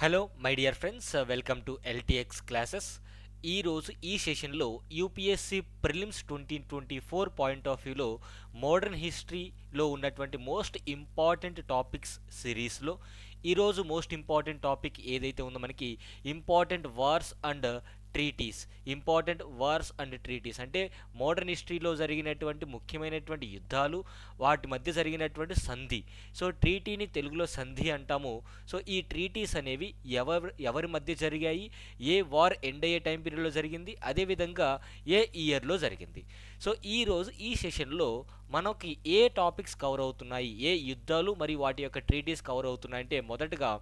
hello my dear friends welcome to LTX classes ఈరోజు ఈ సెషన్లో UPSC prelims twenty twenty four point of వ్యూలో modern హిస్టరీలో ఉన్నటువంటి మోస్ట్ ఇంపార్టెంట్ టాపిక్స్ సిరీస్లో ఈరోజు మోస్ట్ ఇంపార్టెంట్ టాపిక్ ఏదైతే ఉందో మనకి important wars and treaties important wars and treaties అంటే మోడర్న్ హిస్టరీలో జరిగినటువంటి ముఖ్యమైనటువంటి యుద్ధాలు వాటి మధ్య జరిగినటువంటి సంధి సో ట్రీటీని తెలుగులో సంధి అంటాము సో ఈ ట్రీటీస్ అనేవి ఎవరు ఎవరి మధ్య జరిగాయి ఏ వార్ ఎండ్ అయ్యే టైం పీరియడ్లో జరిగింది అదేవిధంగా ఏ ఇయర్లో జరిగింది సో ఈరోజు ఈ సెషన్లో మనకి ఏ టాపిక్స్ కవర్ అవుతున్నాయి ఏ యుద్ధాలు మరియు వాటి యొక్క ట్రీటీస్ కవర్ అవుతున్నాయి అంటే మొదటగా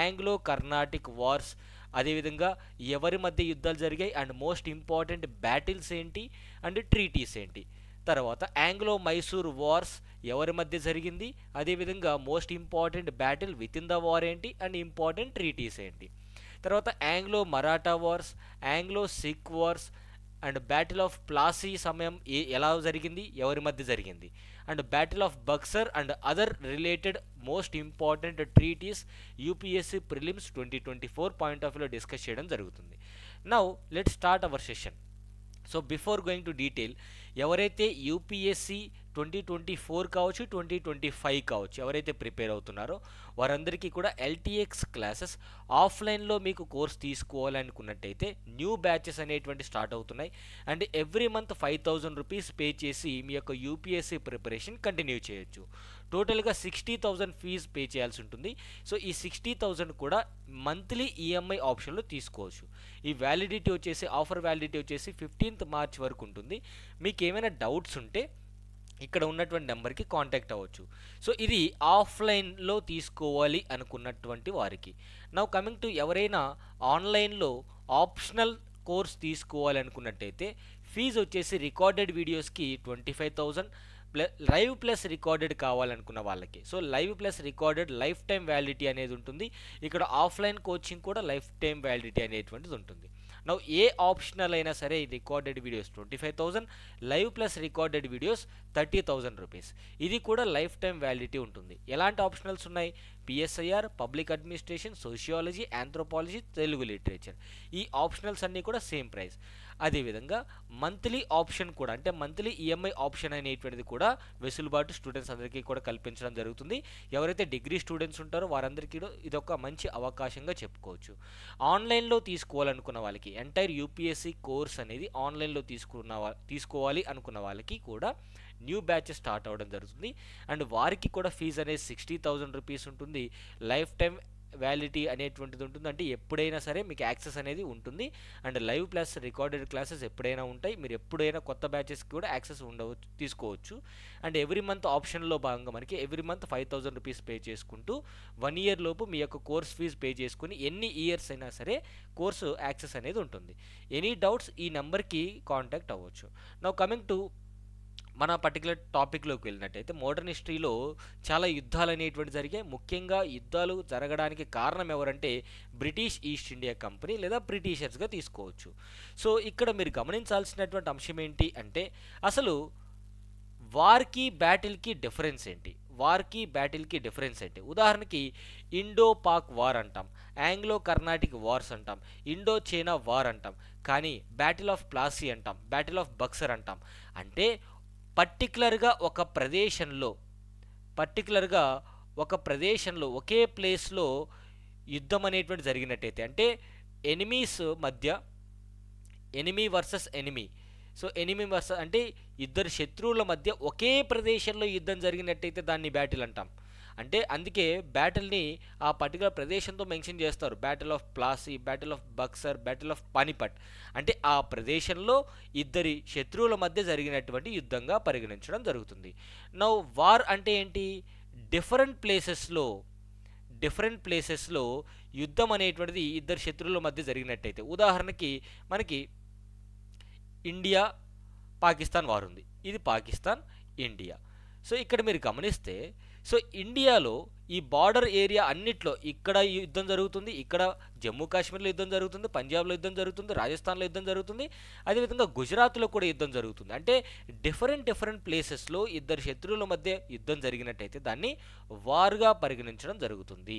యాంగ్లో కర్ణాటిక్ వార్స్ అదేవిధంగా ఎవరి మధ్య యుద్ధాలు జరిగాయి అండ్ మోస్ట్ ఇంపార్టెంట్ బ్యాటిల్స్ ఏంటి అండ్ ట్రీటీస్ ఏంటి తర్వాత యాంగ్లో మైసూర్ వార్స్ ఎవరి మధ్య జరిగింది అదేవిధంగా most important battle with in the war ఏంటి అండ్ ఇంపార్టెంట్ ట్రీటీస్ ఏంటి తర్వాత Anglo Maratha wars Anglo Sikh wars and battle of Plassey సమయం ఏ ఎలా జరిగింది ఎవరి మధ్య జరిగింది and battle of Buxar and other related most important treaties UPSC prelims twenty twenty four point of వ్యూలో డిస్కస్ చేయడం జరుగుతుంది now let start our session so before going to detail ఎవరైతే యూపీఎస్సీ ట్వంటీ ట్వంటీ ఫోర్ కావచ్చు twenty twenty five కావచ్చు ఎవరైతే prepare అవుతున్నారో వారందరికీ కూడా ఎల్టీఎక్స్ క్లాసెస్ ఆఫ్లైన్లో మీకు కోర్స్ తీసుకోవాలనుకున్నట్టయితే న్యూ బ్యాచెస్ అనేటువంటి స్టార్ట్ అవుతున్నాయి and every month five thousand rupees pay చేసి మీ యొక్క యూపీఎస్సీ ప్రిపరేషన్ కంటిన్యూ చేయొచ్చు టోటల్గా సిక్స్టీ థౌజండ్ ఫీజు పే చేయాల్సి ఉంటుంది సో ఈ సిక్స్టీ థౌజండ్ కూడా మంత్లీ ఈఎంఐ ఆప్షన్లో తీసుకోవచ్చు ఈ వ్యాలిడిటీ వచ్చేసి ఆఫర్ వ్యాలిడిటీ వచ్చేసి ఫిఫ్టీన్త్ మార్చ్ వరకు ఉంటుంది మీకు ఏమైనా డౌట్స్ ఉంటే ఇక్కడ ఉన్నటువంటి నెంబర్కి కాంటాక్ట్ అవ్వచ్చు సో ఇది ఆఫ్లైన్లో తీసుకోవాలి అనుకున్నటువంటి వారికి నా కమింగ్ టు ఎవరైనా ఆన్లైన్లో ఆప్షనల్ కోర్స్ తీసుకోవాలి అనుకున్నట్టయితే ఫీజు వచ్చేసి రికార్డెడ్ వీడియోస్కి twenty five thousand plus live plus recorded కావాలనుకున్న వాళ్ళకి so live plus recorded life time validity అనేది ఉంటుంది ఇక్కడ ఆఫ్లైన్ కోచింగ్ కూడా లైఫ్ టైం వ్యాలిడిటీ అనేటువంటిది ఉంటుంది నౌ ఏ ఆప్షనల్ అయినా సరే recorded videos twenty five thousand live plus recorded videos thirty thousand rupees ఇది కూడా లైఫ్ టైం వ్యాలిడిటీ ఉంటుంది ఎలాంటి ఆప్షనల్స్ ఉన్నాయి PSIR public administration sociology anthropology Telugu literature ఈ ఆప్షనల్స్ అన్నీ కూడా సేమ్ ప్రైస్ అదేవిధంగా మంత్లీ ఆప్షన్ కూడా అంటే మంత్లీ ఈఎంఐ ఆప్షన్ అనేటువంటిది కూడా వెసులుబాటు స్టూడెంట్స్ అందరికీ కూడా కల్పించడం జరుగుతుంది ఎవరైతే డిగ్రీ స్టూడెంట్స్ ఉంటారో వారందరికీ ఇదొక మంచి అవకాశంగా చెప్పుకోవచ్చు ఆన్లైన్లో తీసుకోవాలనుకున్న వాళ్ళకి ఎంటైర్ యూపీఎస్సీ కోర్స్ అనేది ఆన్లైన్లో తీసుకున్న తీసుకోవాలి అనుకున్న వాళ్ళకి కూడా న్యూ బ్యాచ్ స్టార్ట్ అవ్వడం జరుగుతుంది అండ్ వారికి కూడా ఫీజు అనేది సిక్స్టీ థౌజండ్ రూపీస్ ఉంటుంది లైఫ్ టైం వ్యాలిటీ అనేటువంటిది ఉంటుంది అంటే ఎప్పుడైనా సరే మీకు యాక్సెస్ అనేది ఉంటుంది and live plus recorded classes ఎప్పుడైనా ఉంటాయి మీరు ఎప్పుడైనా కొత్త బ్యాచెస్కి కూడా యాక్సెస్ ఉండవచ్చు తీసుకోవచ్చు అండ్ ఎవ్రీ మంత్ ఆప్షన్లో భాగంగా మనకి every month five thousand rupees pay చేసుకుంటూ వన్ ఇయర్ లోపు మీ యొక్క కోర్స్ ఫీజు పే చేసుకుని ఎన్ని ఇయర్స్ అయినా సరే కోర్సు యాక్సెస్ అనేది ఉంటుంది ఎనీ డౌట్స్ ఈ నెంబర్కి కాంటాక్ట్ అవ్వచ్చు నా కమింగ్ టు మన పర్టికులర్ టాపిక్లోకి వెళ్ళినట్టయితే మోడర్న్ హిస్టరీలో చాలా యుద్ధాలు అనేటువంటి జరిగాయి ముఖ్యంగా యుద్ధాలు జరగడానికి కారణం ఎవరంటే బ్రిటిష్ ఈస్ట్ ఇండియా కంపెనీ లేదా బ్రిటిషర్స్గా తీసుకోవచ్చు సో ఇక్కడ మీరు గమనించాల్సినటువంటి అంశం ఏంటి అంటే అసలు వార్కి బ్యాటిల్కి డిఫరెన్స్ ఏంటి వార్కి బ్యాటిల్కి డిఫరెన్స్ ఏంటి ఉదాహరణకి ఇండో పాక్ వార్ అంటాం ఆంగ్లో కర్ణాటిక్ వార్స్ అంటాం ఇండో చైనా వార్ అంటాం కానీ బ్యాటిల్ ఆఫ్ ప్లాసీ అంటాం బ్యాటిల్ ఆఫ్ బక్సర్ అంటాం అంటే పర్టికులర్గా ఒక ప్రదేశంలో పర్టికులర్గా ఒక ప్రదేశంలో ఒకే ప్లేస్లో యుద్ధం అనేటువంటి జరిగినట్టయితే అంటే ఎనిమీస్ మధ్య enemy versus enemy so enemy versus అంటే ఇద్దరు శత్రువుల మధ్య ఒకే ప్రదేశంలో యుద్ధం జరిగినట్టయితే దాన్ని బ్యాటిల్ అంటాం అంటే అందుకే బ్యాటిల్ని ఆ పర్టికులర్ ప్రదేశంతో మెన్షన్ చేస్తారు battle of Plassey battle of Buxar battle of Panipat అంటే ఆ ప్రదేశంలో ఇద్దరి శత్రువుల మధ్య జరిగినటువంటి యుద్ధంగా పరిగణించడం జరుగుతుంది నౌ వార్ అంటే ఏంటి డిఫరెంట్ ప్లేసెస్లో డిఫరెంట్ ప్లేసెస్లో యుద్ధం అనేటువంటిది ఇద్దరు శత్రువుల మధ్య జరిగినట్టయితే ఉదాహరణకి మనకి ఇండియా పాకిస్తాన్ వారు ఉంది ఇది పాకిస్తాన్ ఇండియా సో ఇక్కడ మీరు గమనిస్తే సో ఇండియాలో ఈ బార్డర్ ఏరియా అన్నిట్లో ఇక్కడ యుద్ధం జరుగుతుంది ఇక్కడ జమ్మూ కాశ్మీర్లో యుద్ధం జరుగుతుంది పంజాబ్లో యుద్ధం జరుగుతుంది రాజస్థాన్లో యుద్ధం జరుగుతుంది అదేవిధంగా గుజరాత్లో కూడా యుద్ధం జరుగుతుంది అంటే డిఫరెంట్ డిఫరెంట్ ప్లేసెస్లో ఇద్దరు శత్రువుల మధ్య యుద్ధం జరిగినట్టయితే దాన్ని వార్గా పరిగణించడం జరుగుతుంది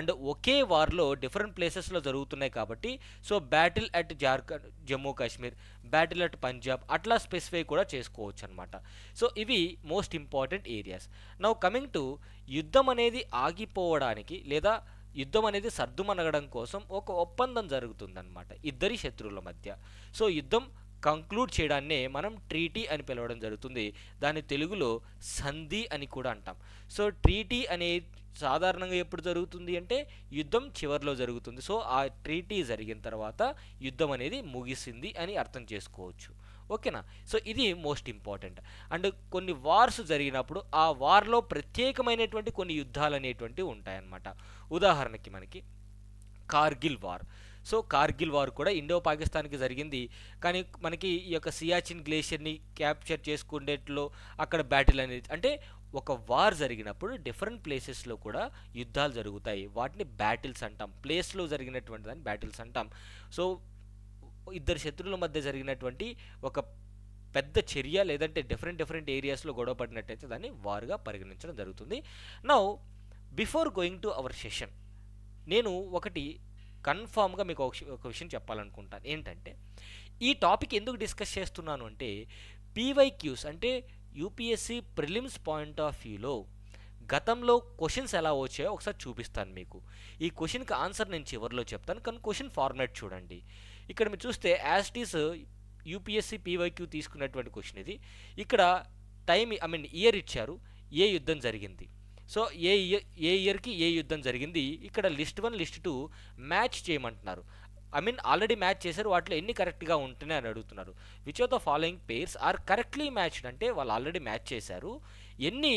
అండ్ ఒకే వార్లో డిఫరెంట్ ప్లేసెస్లో జరుగుతున్నాయి కాబట్టి so battle at Jharkhand Jammu Kashmir battle at Punjab అట్లా స్పెసిఫై కూడా చేసుకోవచ్చు అనమాట సో ఇవి most important areas now coming to యుద్ధం అనేది ఆగిపోవడానికి లేదా యుద్ధం అనేది సర్దుమనగడం కోసం ఒక ఒప్పందం జరుగుతుందనమాట ఇద్దరి శత్రువుల మధ్య సో యుద్ధం కంక్లూడ్ చేయడాన్నే మనం ట్రీటీ అని పిలవడం జరుగుతుంది దాని తెలుగులో సంధి అని కూడా అంటాం సో ట్రీటీ అనే సాధారణంగా ఎప్పుడు జరుగుతుంది అంటే యుద్ధం చివరిలో జరుగుతుంది సో ఆ ట్రీటీ జరిగిన తర్వాత యుద్ధం అనేది ముగిసింది అని అర్థం చేసుకోవచ్చు ఓకేనా సో ఇది మోస్ట్ ఇంపార్టెంట్ అండ్ కొన్ని వార్స్ జరిగినప్పుడు ఆ వార్లో ప్రత్యేకమైనటువంటి కొన్ని యుద్ధాలు అనేటువంటివి ఉంటాయన్నమాట ఉదాహరణకి మనకి Kargil war so Kargil war కూడా ఇండో పాకిస్తాన్కి జరిగింది కానీ మనకి ఈ యొక్క సియాచిన్ గ్లేషియర్ని క్యాప్చర్ చేసుకునేట్లో అక్కడ బ్యాటిల్ అనేది అంటే ఒక వార్ జరిగినప్పుడు డిఫరెంట్ ప్లేసెస్లో కూడా యుద్ధాలు జరుగుతాయి వాటిని బ్యాటిల్స్ అంటాం ప్లేస్లో జరిగినటువంటి దాన్ని బ్యాటిల్స్ అంటాం సో ఇద్దరు శత్రువుల మధ్య జరిగినటువంటి ఒక పెద్ద చర్య లేదంటే డిఫరెంట్ డిఫరెంట్ ఏరియాస్లో గొడవ పడినట్టయితే దాన్ని వారుగా పరిగణించడం జరుగుతుంది now before going to our session నేను ఒకటి కన్ఫామ్గా మీకు ఒక విషయం చెప్పాలనుకుంటాను ఏంటంటే ఈ టాపిక్ ఎందుకు డిస్కస్ చేస్తున్నాను అంటే పీవైక్యూస్ అంటే యూపీఎస్సీ ప్రిలిమ్స్ పాయింట్ ఆఫ్ వ్యూలో గతంలో క్వశ్చన్స్ ఎలా వచ్చాయో ఒకసారి చూపిస్తాను మీకు ఈ క్వశ్చన్కి ఆన్సర్ నేను చివరిలో చెప్తాను కానీ క్వశ్చన్ ఫార్మాట్ చూడండి ఇక్కడ మీరు చూస్తే యాస్టీస్ యూపీఎస్సీ పీవైక్యూ తీసుకున్నటువంటి క్వశ్చన్ ఇది ఇక్కడ టైం ఐ మీన్ ఇయర్ ఇచ్చారు ఏ యుద్ధం జరిగింది సో ఏ ఇయర్ ఏ ఇయర్కి ఏ యుద్ధం జరిగింది ఇక్కడ list one list two match చేయమంటున్నారు ఐ మీన్ ఆల్రెడీ మ్యాచ్ చేశారు వాటిలో ఎన్ని కరెక్ట్గా ఉంటున్నాయి అని అడుగుతున్నారు which of the following pairs are correctly matched అంటే వాళ్ళు ఆల్రెడీ మ్యాచ్ చేశారు ఎన్ని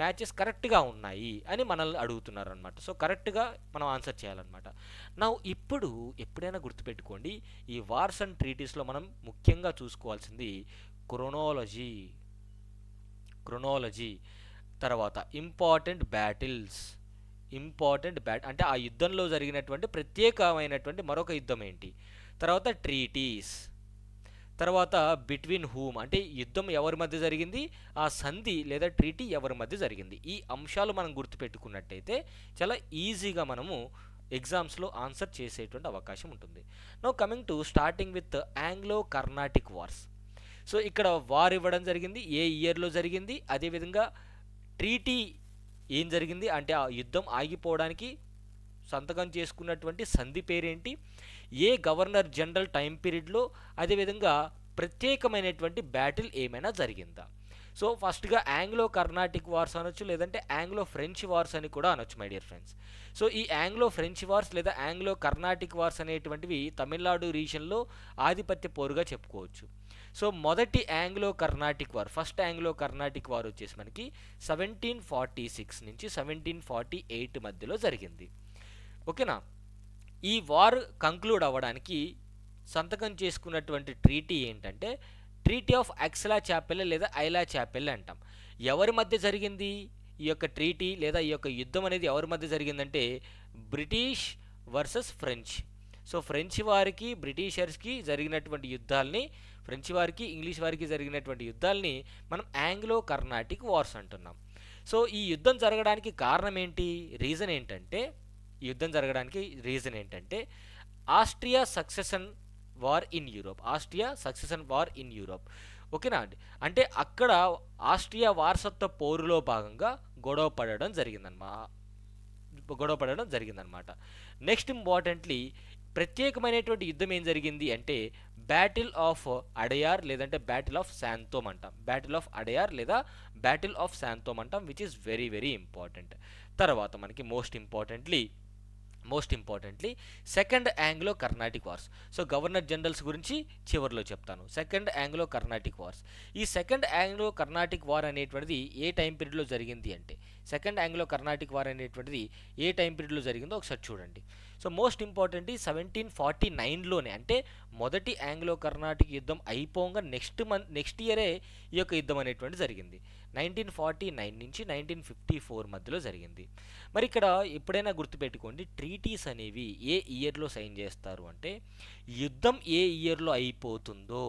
మ్యాచెస్ కరెక్ట్గా ఉన్నాయి అని మనల్ని అడుగుతున్నారు అనమాట సో కరెక్ట్గా మనం ఆన్సర్ చేయాలన్నమాట నా ఇప్పుడు ఎప్పుడైనా గుర్తుపెట్టుకోండి ఈ వార్స్ అండ్ ట్రీటీస్లో మనం ముఖ్యంగా చూసుకోవాల్సింది క్రొనాలజీ క్రొనాలజీ తర్వాత ఇంపార్టెంట్ బ్యాటిల్స్ ఇంపార్టెంట్ బ్యాట్ అంటే ఆ యుద్ధంలో జరిగినటువంటి ప్రత్యేకమైనటువంటి మరొక యుద్ధం ఏంటి తర్వాత ట్రీటీస్ తర్వాత బిట్వీన్ హూమ్ అంటే యుద్ధం ఎవరి మధ్య జరిగింది ఆ సంధి లేదా ట్రీటీ ఎవరి మధ్య జరిగింది ఈ అంశాలు మనం గుర్తుపెట్టుకున్నట్టయితే చాలా ఈజీగా మనము ఎగ్జామ్స్లో ఆన్సర్ చేసేటువంటి అవకాశం ఉంటుంది now coming to starting with Anglo Carnatic wars so ఇక్కడ వార్ ఇవ్వడం జరిగింది ఏ ఇయర్లో జరిగింది అదేవిధంగా ట్రీటీ ఏం జరిగింది అంటే ఆ యుద్ధం ఆగిపోవడానికి సంతకం చేసుకున్నటువంటి సంధి పేరేంటి ఏ గవర్నర్ జనరల్ టైం పీరియడ్లో అదేవిధంగా ప్రత్యేకమైనటువంటి బ్యాటిల్ ఏమైనా జరిగిందా సో ఫస్ట్గా ఆంగ్లో కర్ణాటిక్ వార్స్ అనొచ్చు లేదంటే ఆంగ్లో ఫ్రెంచ్ వార్స్ అని కూడా అనొచ్చు మై డియర్ ఫ్రెండ్స్ సో ఈ ఆంగ్లో ఫ్రెంచ్ వార్స్ లేదా ఆంగ్లో కర్ణాటిక్ వార్స్ అనేటువంటివి తమిళనాడు రీజన్లో ఆధిపత్య పోరుగా చెప్పుకోవచ్చు సో మొదటి Anglo Carnatic war first Anglo Carnatic war వచ్చేసి మనకి సెవెంటీన్ ఫార్టీ సిక్స్ నుంచి సెవెంటీన్ ఫార్టీ ఎయిట్ మధ్యలో జరిగింది ఓకేనా ఈ వార్ కంక్లూడ్ అవ్వడానికి సంతకం చేసుకున్నటువంటి ట్రీటీ ఏంటంటే ట్రీటీ ఆఫ్ అక్సలా చాపెల్ లేదా ఐలా చాపెల్ అంటాం ఎవరి మధ్య జరిగింది ఈ యొక్క ట్రీటీ లేదా ఈ యొక్క యుద్ధం అనేది ఎవరి మధ్య జరిగిందంటే British versus French so French వారికి బ్రిటిషర్స్కి జరిగినటువంటి యుద్ధాలని ఫ్రెంచ్ వారికి ఇంగ్లీష్ వారికి జరిగినటువంటి యుద్ధాలని మనం ఆంగ్లో కర్ణాటిక్ వార్స్ అంటున్నాం సో ఈ యుద్ధం జరగడానికి కారణం ఏంటి రీజన్ ఏంటంటే యుద్ధం జరగడానికి రీజన్ ఏంటంటే Austria succession war in Europe Austria succession war in Europe ఓకేనా అండి అంటే అక్కడ ఆస్ట్రియా వారసత్వ పోరులో భాగంగా గొడవ పడడం జరిగిందనమా గొడవ పడడం జరిగిందనమాట నెక్స్ట్ ఇంపార్టెంట్లీ ప్రత్యేకమైనటువంటి యుద్ధం ఏం జరిగింది అంటే బ్యాటిల్ ఆఫ్ అడయార్ లేదంటే బ్యాటిల్ ఆఫ్ శాంతోమ్ అంటాం బ్యాటిల్ ఆఫ్ అడయార్ లేదా బ్యాటిల్ ఆఫ్ శాంతోమ్ అంటాం which is very very important తర్వాత మనకి మోస్ట్ ఇంపార్టెంట్లీ మోస్ట్ ఇంపార్టెంట్లీ second Anglo Carnatic wars so governor generals గురించి చివరిలో చెప్తాను సెకండ్ యాంగ్లో కర్ణాటిక్ వార్స్ ఈ సెకండ్ యాంగ్లో కర్ణాటిక్ వార్ అనేటువంటిది ఏ టైం పీరియడ్లో జరిగింది అంటే సెకండ్ యాంగ్లో కర్ణాటిక్ వార్ అనేటువంటిది ఏ టైం పీరియడ్లో జరిగిందో ఒకసారి చూడండి సో మోస్ట్ ఇంపార్టెంట్ ఈ సెవెంటీన్ ఫార్టీ నైన్లోనే అంటే మొదటి ఆంగ్లో కర్ణాటిక యుద్ధం అయిపోగా నెక్స్ట్ మంత్ నెక్స్ట్ ఇయరే ఈ యొక్క యుద్ధం అనేటువంటి జరిగింది నైన్టీన్ ఫార్టీ నైన్ నుంచి నైన్టీన్ ఫిఫ్టీ ఫోర్ మధ్యలో జరిగింది మరి ఇక్కడ ఎప్పుడైనా గుర్తుపెట్టుకోండి ట్రీటీస్ అనేవి ఏ ఇయర్లో సైన్ చేస్తారు అంటే యుద్ధం ఏ ఇయర్లో అయిపోతుందో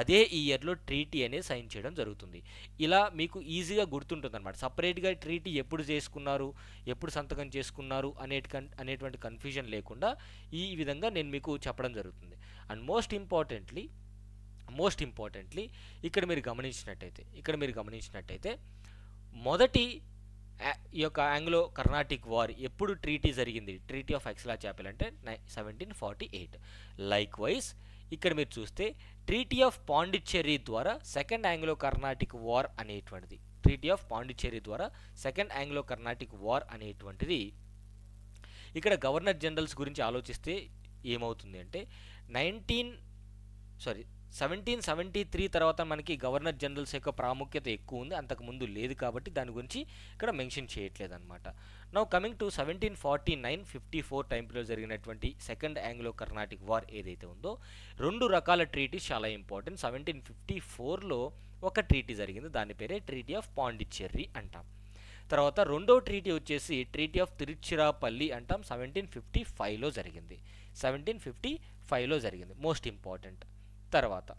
అదే ఇయర్లో ట్రీటీ అనేది సైన్ చేయడం జరుగుతుంది ఇలా మీకు ఈజీగా గుర్తుంటుంది అనమాట సపరేట్గా ట్రీటీ ఎప్పుడు చేసుకున్నారు ఎప్పుడు సంతకం చేసుకున్నారు అనేటి అనేటువంటి కన్ఫ్యూజన్ లేకుండా ఈ విధంగా నేను మీకు చెప్పడం జరుగుతుంది and most importantly most importantly ఇక్కడ మీరు గమనించినట్టయితే ఇక్కడ మీరు గమనించినట్టయితే మొదటి ఈ యొక్క ఆంగ్లో కర్ణాటిక్ వార్ ఎప్పుడు ట్రీటీ జరిగింది ట్రీటీ ఆఫ్ ఎక్స్లా చాపెల్ అంటే నై seventeen forty eight likewise ఇక్కడ మీరు చూస్తే ట్రీటీ ఆఫ్ పాండిచ్చేరి ద్వారా సెకండ్ ఆంగ్లో కర్ణాటిక్ వార్ అనేటువంటిది ట్రీటీ ఆఫ్ పాండిచ్చేరి ద్వారా సెకండ్ ఆంగ్లో కర్ణాటిక్ వార్ అనేటువంటిది ఇక్కడ గవర్నర్ జనరల్స్ గురించి ఆలోచిస్తే ఏమవుతుంది అంటే nineteen sorry seventeen seventy three తర్వాత మనకి గవర్నర్ జనరల్స్ యొక్క ప్రాముఖ్యత ఎక్కువ ఉంది అంతకుముందు లేదు కాబట్టి దాని గురించి ఇక్కడ మెన్షన్ చేయట్లేదు అనమాట now coming to seventeen forty nine fifty four టైంలో జరిగినటువంటి సెకండ్ యాంగ్లో కర్ణాటిక్ వార్ ఏదైతే ఉందో రెండు రకాల ట్రీటీస్ చాలా ఇంపార్టెంట్ సెవెంటీన్ ఫిఫ్టీ ఫోర్లో ఒక ట్రీటీ జరిగింది దాని పేరే ట్రీటీ ఆఫ్ పాండిచ్చేరి అంటాం తర్వాత రెండో ట్రీటీ వచ్చేసి ట్రీటీ ఆఫ్ తిరుచిరాపల్లి అంటాం సెవెంటీన్ ఫిఫ్టీ ఫైవ్లో జరిగింది సెవెంటీన్ ఫిఫ్టీ ఫైవ్లో జరిగింది మోస్ట్ ఇంపార్టెంట్ తర్వాత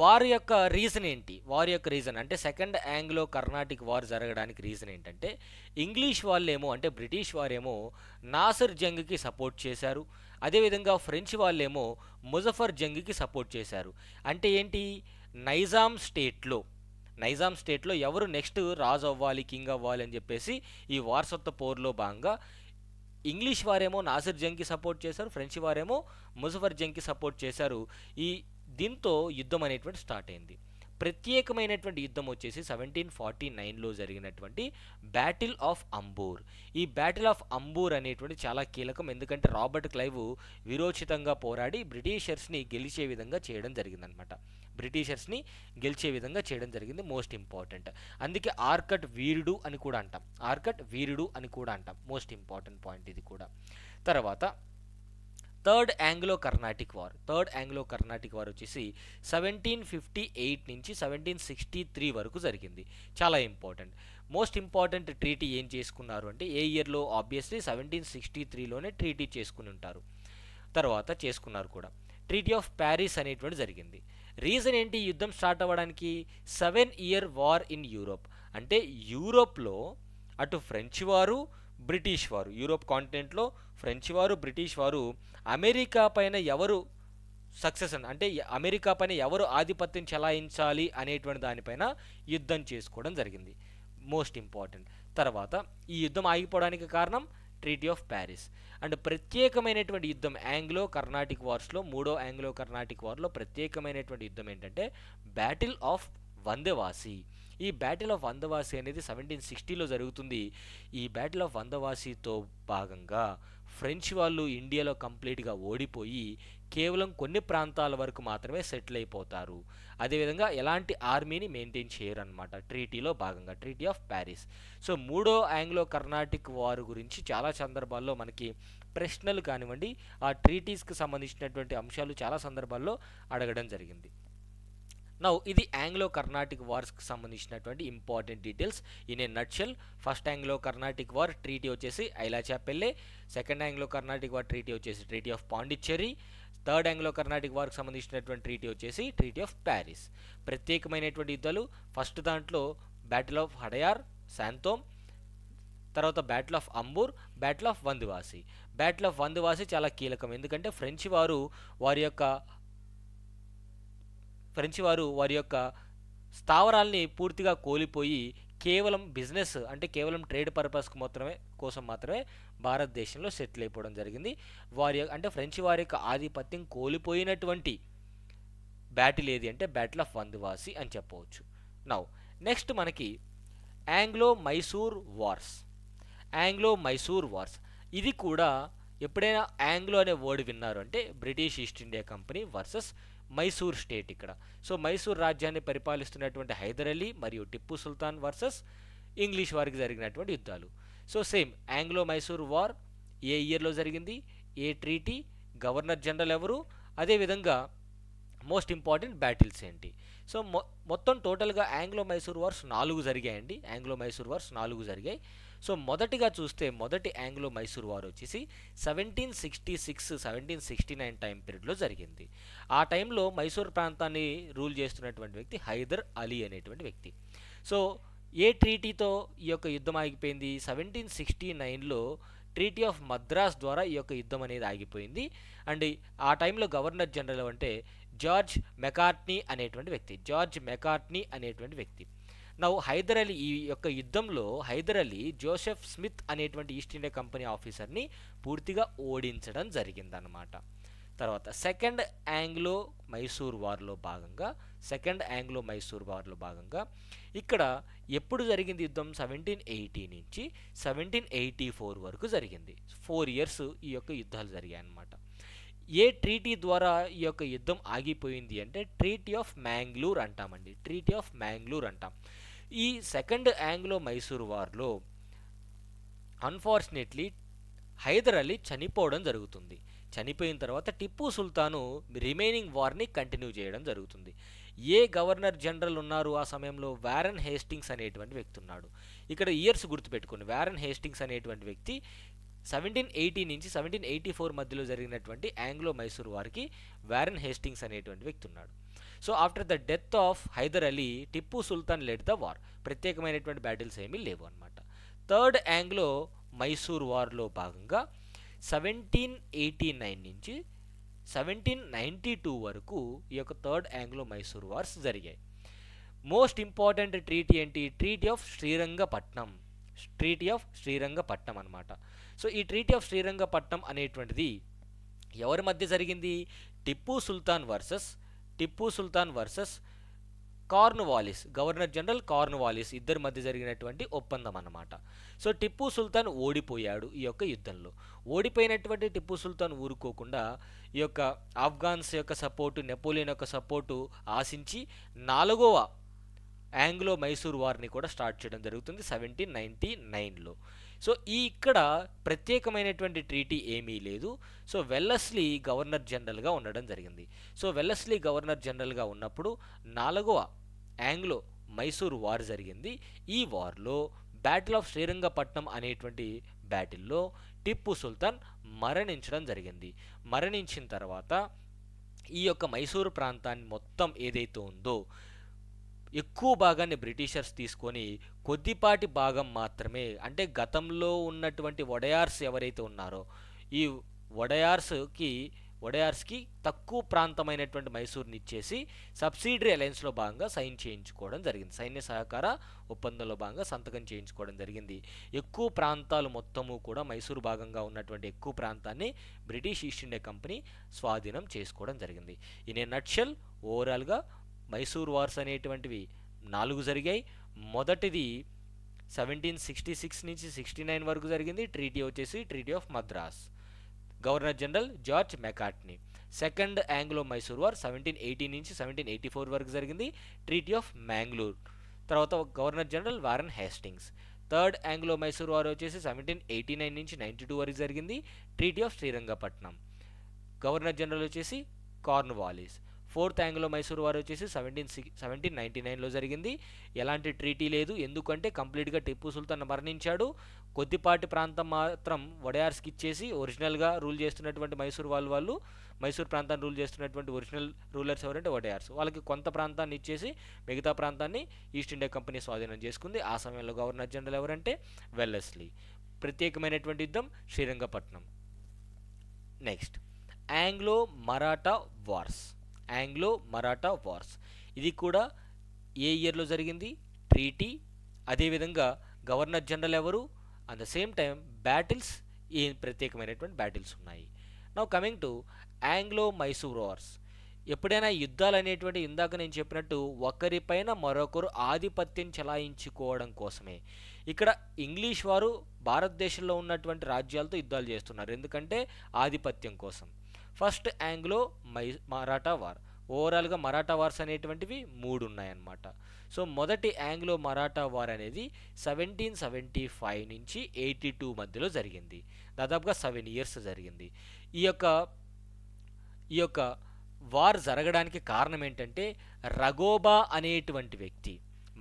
వారి యొక్క రీజన్ ఏంటి వారి యొక్క రీజన్ అంటే సెకండ్ యాంగ్లో కర్ణాటిక్ వార్ జరగడానికి రీజన్ ఏంటంటే ఇంగ్లీష్ వాళ్ళేమో అంటే బ్రిటిష్ వారేమో నాసర్ జంగ్కి సపోర్ట్ చేశారు అదేవిధంగా ఫ్రెంచ్ వాళ్ళేమో ముజఫర్ జంగ్కి సపోర్ట్ చేశారు అంటే ఏంటి నైజాం స్టేట్లో నైజాం స్టేట్లో ఎవరు నెక్స్ట్ రాజు అవ్వాలి కింగ్ అవ్వాలి అని చెప్పేసి ఈ వారసత్వ పోర్లో భాగంగా ఇంగ్లీష్ వారేమో నాసిర్ జంగ్కి సపోర్ట్ చేశారు ఫ్రెంచ్ వారేమో ముజఫర్ జంగ్కి సపోర్ట్ చేశారు ఈ దీంతో యుద్ధం అనేటువంటి స్టార్ట్ అయింది ప్రత్యేకమైనటువంటి యుద్ధం వచ్చేసి సెవెంటీన్ ఫార్టీ నైన్లో జరిగినటువంటి బ్యాటిల్ ఆఫ్ అంబూర్ ఈ బ్యాటిల్ ఆఫ్ అంబూర్ అనేటువంటి చాలా కీలకం ఎందుకంటే రాబర్ట్ క్లైవ్ విరోచితంగా పోరాడి బ్రిటిషర్స్ని గెలిచే విధంగా చేయడం జరిగిందనమాట బ్రిటిషర్స్ని గెలిచే విధంగా చేయడం జరిగింది మోస్ట్ ఇంపార్టెంట్ అందుకే ఆర్కట్ వీరుడు అని కూడా అంటాం ఆర్కట్ వీరుడు అని కూడా అంటాం మోస్ట్ ఇంపార్టెంట్ పాయింట్ ఇది కూడా తర్వాత third Anglo Carnatic war third Anglo Carnatic war వచ్చేసి సెవెంటీన్ ఫిఫ్టీ ఎయిట్ నుంచి సెవెంటీన్ సిక్స్టీ త్రీ వరకు జరిగింది చాలా ఇంపార్టెంట్ మోస్ట్ ఇంపార్టెంట్ ట్రీటీ ఏం చేసుకున్నారు అంటే ఏ ఇయర్లో ఆబ్వియస్లీ సెవెంటీన్ సిక్స్టీ త్రీలోనే ట్రీటీ చేసుకుని ఉంటారు తర్వాత చేసుకున్నారు కూడా ట్రీటీ ఆఫ్ ప్యారిస్ అనేటువంటి జరిగింది రీజన్ ఏంటి యుద్ధం స్టార్ట్ అవ్వడానికి seven year war in Europe అంటే యూరోప్లో అటు ఫ్రెంచ్ వారు బ్రిటిష్ వారు యూరోప్ కాంటినెంట్లో ఫ్రెంచ్ వారు బ్రిటిష్ వారు అమెరికా పైన ఎవరు సక్సెస్ అంటే అమెరికా పైన ఎవరు ఆధిపత్యం చెలాయించాలి అనేటువంటి దానిపైన యుద్ధం చేసుకోవడం జరిగింది మోస్ట్ ఇంపార్టెంట్ తర్వాత ఈ యుద్ధం ఆగిపోవడానికి కారణం ట్రీటీ ఆఫ్ ప్యారిస్ అండ్ ప్రత్యేకమైనటువంటి యుద్ధం యాంగ్లో కర్ణాటిక్ వార్స్లో మూడో యాంగ్లో కర్ణాటిక్ వార్లో ప్రత్యేకమైనటువంటి యుద్ధం ఏంటంటే బ్యాటిల్ ఆఫ్ వందవాసి ఈ బ్యాటిల్ ఆఫ్ వందవాసి అనేది సెవెంటీన్ సిక్స్టీలో జరుగుతుంది ఈ బ్యాటిల్ ఆఫ్ వందవాసితో భాగంగా ఫ్రెంచ్ వాళ్ళు ఇండియాలో కంప్లీట్గా ఓడిపోయి కేవలం కొన్ని ప్రాంతాల వరకు మాత్రమే సెటిల్ అయిపోతారు అదేవిధంగా ఎలాంటి ఆర్మీని మెయింటైన్ చేయరనమాట ట్రీటీలో భాగంగా ట్రీటీ ఆఫ్ ప్యారిస్ సో మూడో యాంగ్లో కర్ణాటిక్ వారు గురించి చాలా సందర్భాల్లో మనకి ప్రశ్నలు కానివ్వండి ఆ ట్రీటీస్కి సంబంధించినటువంటి అంశాలు చాలా సందర్భాల్లో అడగడం జరిగింది నౌ ఇది ఆంగ్లో కర్ణాటిక్ వార్స్కి సంబంధించినటువంటి important details in a nutshell first Anglo Carnatic war treaty వచ్చేసి Aix la Chapelle second Anglo Carnatic war treaty వచ్చేసి treaty of Pondicherry third Anglo Carnatic వార్కి సంబంధించినటువంటి ట్రీటీ వచ్చేసి ట్రీటీ ఆఫ్ ప్యారిస్ ప్రత్యేకమైనటువంటి యుద్ధాలు ఫస్ట్ దాంట్లో బ్యాటిల్ ఆఫ్ హడయార్ శాంతోమ్ తర్వాత battle of Ambur battle of Vandavasi battle of Vandavasi చాలా కీలకం ఎందుకంటే ఫ్రెంచ్ వారు వారి యొక్క ఫ్రెంచ్ వారు వారి యొక్క స్థావరాల్ని పూర్తిగా కోల్పోయి కేవలం బిజినెస్ అంటే కేవలం ట్రేడ్ పర్పస్కి మాత్రమే కోసం మాత్రమే భారతదేశంలో సెటిల్ అయిపోవడం జరిగింది వారి అంటే ఫ్రెంచ్ వారి యొక్క ఆధిపత్యం కోల్పోయినటువంటి బ్యాటిల్ ఏది అంటే బ్యాటిల్ ఆఫ్ వందువాసి అని చెప్పవచ్చు నౌ నెక్స్ట్ మనకి Anglo Mysore wars Anglo Mysore wars ఇది కూడా ఎప్పుడైనా యాంగ్లో అనే వర్డ్ విన్నారు అంటే British East India company versus Mysore state ఇక్కడ సో మైసూర్ రాజ్యాన్ని పరిపాలిస్తున్నటువంటి హైదర్ అలీ మరియు టిప్పు సుల్తాన్ వర్సెస్ ఇంగ్లీష్ వారికి జరిగినటువంటి యుద్ధాలు so same Anglo Mysore war ఏ ఇయర్లో జరిగింది ఏ ట్రీటీ గవర్నర్ జనరల్ ఎవరు అదేవిధంగా మోస్ట్ ఇంపార్టెంట్ బ్యాటిల్స్ ఏంటి సో మొత్తం టోటల్గా ఆంగ్లో మైసూర్ వార్స్ నాలుగు జరిగాయండి ఆంగ్లో మైసూర్ వార్స్ నాలుగు జరిగాయి సో మొదటిగా చూస్తే మొదటి యాంగ్లో మైసూర్ వారు వచ్చేసి seventeen sixty six seventeen sixty nine time పీరియడ్లో జరిగింది ఆ టైంలో మైసూర్ ప్రాంతాన్ని రూల్ చేస్తున్నటువంటి వ్యక్తి హైదర్ అలీ అనేటువంటి వ్యక్తి సో ఏ ట్రీటీతో ఈ యొక్క యుద్ధం ఆగిపోయింది సెవెంటీన్ సిక్స్టీ నైన్లో ట్రీటీ ఆఫ్ మద్రాస్ ద్వారా ఈ యొక్క యుద్ధం అనేది ఆగిపోయింది అండ్ ఆ టైంలో గవర్నర్ జనరల్ అంటే జార్జ్ మెకార్ట్నీ అనేటువంటి వ్యక్తి జార్జ్ మెకార్ట్నీ అనేటువంటి వ్యక్తి నవ్వు హైదర్ అలీ ఈ యొక్క యుద్ధంలో హైదర్ అలీ జోసెఫ్ స్మిత్ అనేటువంటి ఈస్ట్ ఇండియా కంపెనీ ఆఫీసర్ని పూర్తిగా ఓడించడం జరిగిందనమాట తర్వాత సెకండ్ యాంగ్లో మైసూర్ వార్లో భాగంగా సెకండ్ యాంగ్లో మైసూర్ వార్లో భాగంగా ఇక్కడ ఎప్పుడు జరిగింది యుద్ధం సెవెంటీన్ ఎయిటీ నుంచి సెవెంటీన్ ఎయిటీ ఫోర్ వరకు జరిగింది ఫోర్ ఇయర్స్ ఈ యొక్క యుద్ధాలు జరిగాయి అన్నమాట ఏ ట్రీటీ ద్వారా ఈ యొక్క యుద్ధం ఆగిపోయింది అంటే ట్రీటీ ఆఫ్ మ్యాంగ్లూర్ అంటామండి ట్రీటీ ఆఫ్ మ్యాంగ్లూర్ అంటాం ఈ సెకండ్ యాంగ్లో మైసూర్ వార్లో అన్ఫార్చునేట్లీ హైదర్ అలీ చనిపోవడం జరుగుతుంది చనిపోయిన తర్వాత టిప్పు సుల్తాను రిమైనింగ్ వార్ని కంటిన్యూ చేయడం జరుగుతుంది ఏ గవర్నర్ జనరల్ ఉన్నారు ఆ సమయంలో వ్యారన్ హేస్టింగ్స్ అనేటువంటి వ్యక్తి ఉన్నాడు ఇక్కడ ఇయర్స్ గుర్తుపెట్టుకుని వ్యారన్ హేస్టింగ్స్ అనేటువంటి వ్యక్తి సెవెంటీన్ ఎయిటీ నుంచి సెవెంటీన్ ఎయిటీ ఫోర్ మధ్యలో జరిగినటువంటి ఆంగ్లో మైసూర్ వారికి వ్యారన్ హేస్టింగ్స్ అనేటువంటి వ్యక్తి ఉన్నాడు so after the death of Hyder Ali Tipu Sultan led the war ప్రత్యేకమైనటువంటి బ్యాటిల్స్ ఏమీ లేవు అనమాట థర్డ్ ఆంగ్లో మైసూర్ వార్లో భాగంగా సెవెంటీన్ ఎయిటీ నైన్ నుంచి సెవెంటీన్ నైంటీ టూ వరకు ఈ యొక్క థర్డ్ ఆంగ్లో మైసూర్ వార్స్ జరిగాయి మోస్ట్ ఇంపార్టెంట్ ట్రీటీ ఏంటి treaty of Srirangapatnam treaty of Srirangapatnam అనమాట సో ఈ ట్రీటీ ఆఫ్ శ్రీరంగపట్నం అనేటువంటిది ఎవరి మధ్య జరిగింది Tipu Sultan versus Tipu Sultan versus Cornwallis governor general Cornwallis ఇద్దరి మధ్య జరిగినటువంటి ఒప్పందం అన్నమాట సో టిప్పు సుల్తాన్ ఓడిపోయాడు ఈ యొక్క యుద్ధంలో ఓడిపోయినటువంటి టిప్పు సుల్తాన్ ఊరుకోకుండా ఈ యొక్క ఆఫ్ఘాన్స్ యొక్క సపోర్టు నెపోలియన్ యొక్క సపోర్టు ఆశించి నాలుగవ ఆంగ్లో మైసూర్ వార్ని కూడా స్టార్ట్ చేయడం జరుగుతుంది సెవెంటీన్ నైంటీ నైన్లో సో ఈ ఇక్కడ ప్రత్యేకమైనటువంటి ట్రీటీ ఏమీ లేదు సో వెల్లస్లీ గవర్నర్ జనరల్గా ఉండడం జరిగింది సో వెల్లస్లీ గవర్నర్ జనరల్గా ఉన్నప్పుడు నాలుగవ ఆంగ్లో మైసూర్ వార్ జరిగింది ఈ వార్లో బ్యాటిల్ ఆఫ్ శ్రీరంగపట్నం అనేటువంటి బ్యాటిల్లో టిప్పు సుల్తాన్ మరణించడం జరిగింది మరణించిన తర్వాత ఈ యొక్క మైసూరు ప్రాంతాన్ని మొత్తం ఏదైతే ఉందో ఎక్కువ భాగాన్ని బ్రిటిషర్స్ తీసుకొని కొద్దిపాటి భాగం మాత్రమే అంటే గతంలో ఉన్నటువంటి వడయార్స్ ఎవరైతే ఉన్నారో ఈ వడయార్స్కి వడయార్స్కి తక్కువ ప్రాంతమైనటువంటి మైసూర్ని ఇచ్చేసి సబ్సిడరీ అలయన్స్లో భాగంగా సైన్ చేయించుకోవడం జరిగింది సైన్య సహకార ఒప్పందంలో భాగంగా సంతకం చేయించుకోవడం జరిగింది ఎక్కువ ప్రాంతాలు మొత్తము కూడా మైసూరు భాగంగా ఉన్నటువంటి ఎక్కువ ప్రాంతాన్ని బ్రిటిష్ ఈస్ట్ ఇండియా కంపెనీ స్వాధీనం చేసుకోవడం జరిగింది ఇన్ ఏ నట్షల్ ఓవరాల్గా మైసూర్ వార్స్ అనేటువంటివి నాలుగు జరిగాయి మొదటిది సెవెంటీన్ సిక్స్టీ సిక్స్ నుంచి సిక్స్టీ నైన్ వరకు జరిగింది ట్రీటీ వచ్చేసి treaty of Madras governor general George Macartney second Anglo Mysore war seventeen eighty నుంచి సెవెంటీన్ ఎయిటీ ఫోర్ వరకు జరిగింది ట్రీటీ ఆఫ్ మ్యాంగ్లూర్ తర్వాత governor general Warren Hastings third Anglo Mysore war వచ్చేసి సెవెంటీన్ ఎయిటీ నైన్ నుంచి నైంటీ టూ వరకు జరిగింది treaty of Srirangapatnam governor general వచ్చేసి Cornwallis fourth Anglo Mysore వారు వచ్చేసి సెవెంటీన్ సిక్స్ సెవెంటీన్ నైంటీ నైన్లో జరిగింది ఎలాంటి ట్రీటీ లేదు ఎందుకంటే కంప్లీట్గా టిప్పు సుల్తాన్ మరణించాడు కొద్దిపాటి ప్రాంతం మాత్రం వడయార్స్కి ఇచ్చేసి ఒరిజినల్గా రూల్ చేస్తున్నటువంటి మైసూర్ వాళ్ళు వాళ్ళు మైసూర్ ప్రాంతాన్ని రూల్ చేస్తున్నటువంటి ఒరిజినల్ రూలర్స్ ఎవరంటే వడయార్స్ వాళ్ళకి కొంత ప్రాంతాన్ని ఇచ్చేసి మిగతా ప్రాంతాన్ని ఈస్ట్ ఇండియా కంపెనీ స్వాధీనం చేసుకుంది ఆ సమయంలో గవర్నర్ జనరల్ ఎవరంటే వెల్లెస్లీ ప్రత్యేకమైనటువంటి యుద్ధం Srirangapatnam next Anglo Maratha wars Anglo Maratha wars ఇది కూడా ఏ ఇయర్లో జరిగింది ట్రీటీ అదేవిధంగా గవర్నర్ జనరల్ ఎవరు at the same time battles ఈ ప్రత్యేకమైనటువంటి బ్యాటిల్స్ ఉన్నాయి now coming to Anglo Mysore wars ఎప్పుడైనా యుద్ధాలు అనేటువంటి ఇందాక నేను చెప్పినట్టు ఒకరిపైన మరొకరు ఆధిపత్యం చెలాయించుకోవడం కోసమే ఇక్కడ ఇంగ్లీష్ వారు భారతదేశంలో ఉన్నటువంటి రాజ్యాలతో యుద్ధాలు చేస్తున్నారు ఎందుకంటే ఆధిపత్యం కోసం ఫస్ట్ యాంగ్లో మై మరాఠా వార్ ఓవరాల్గా మరాఠా వార్స్ అనేటువంటివి మూడు ఉన్నాయన్నమాట సో మొదటి యాంగ్లో మరాఠా వార్ అనేది సెవెంటీన్ సెవెంటీ ఫైవ్ నుంచి ఎయిటీ టూ మధ్యలో జరిగింది దాదాపుగా సెవెన్ ఇయర్స్ జరిగింది ఈ యొక్క ఈ యొక్క వార్ జరగడానికి కారణం ఏంటంటే రఘోబా అనేటువంటి వ్యక్తి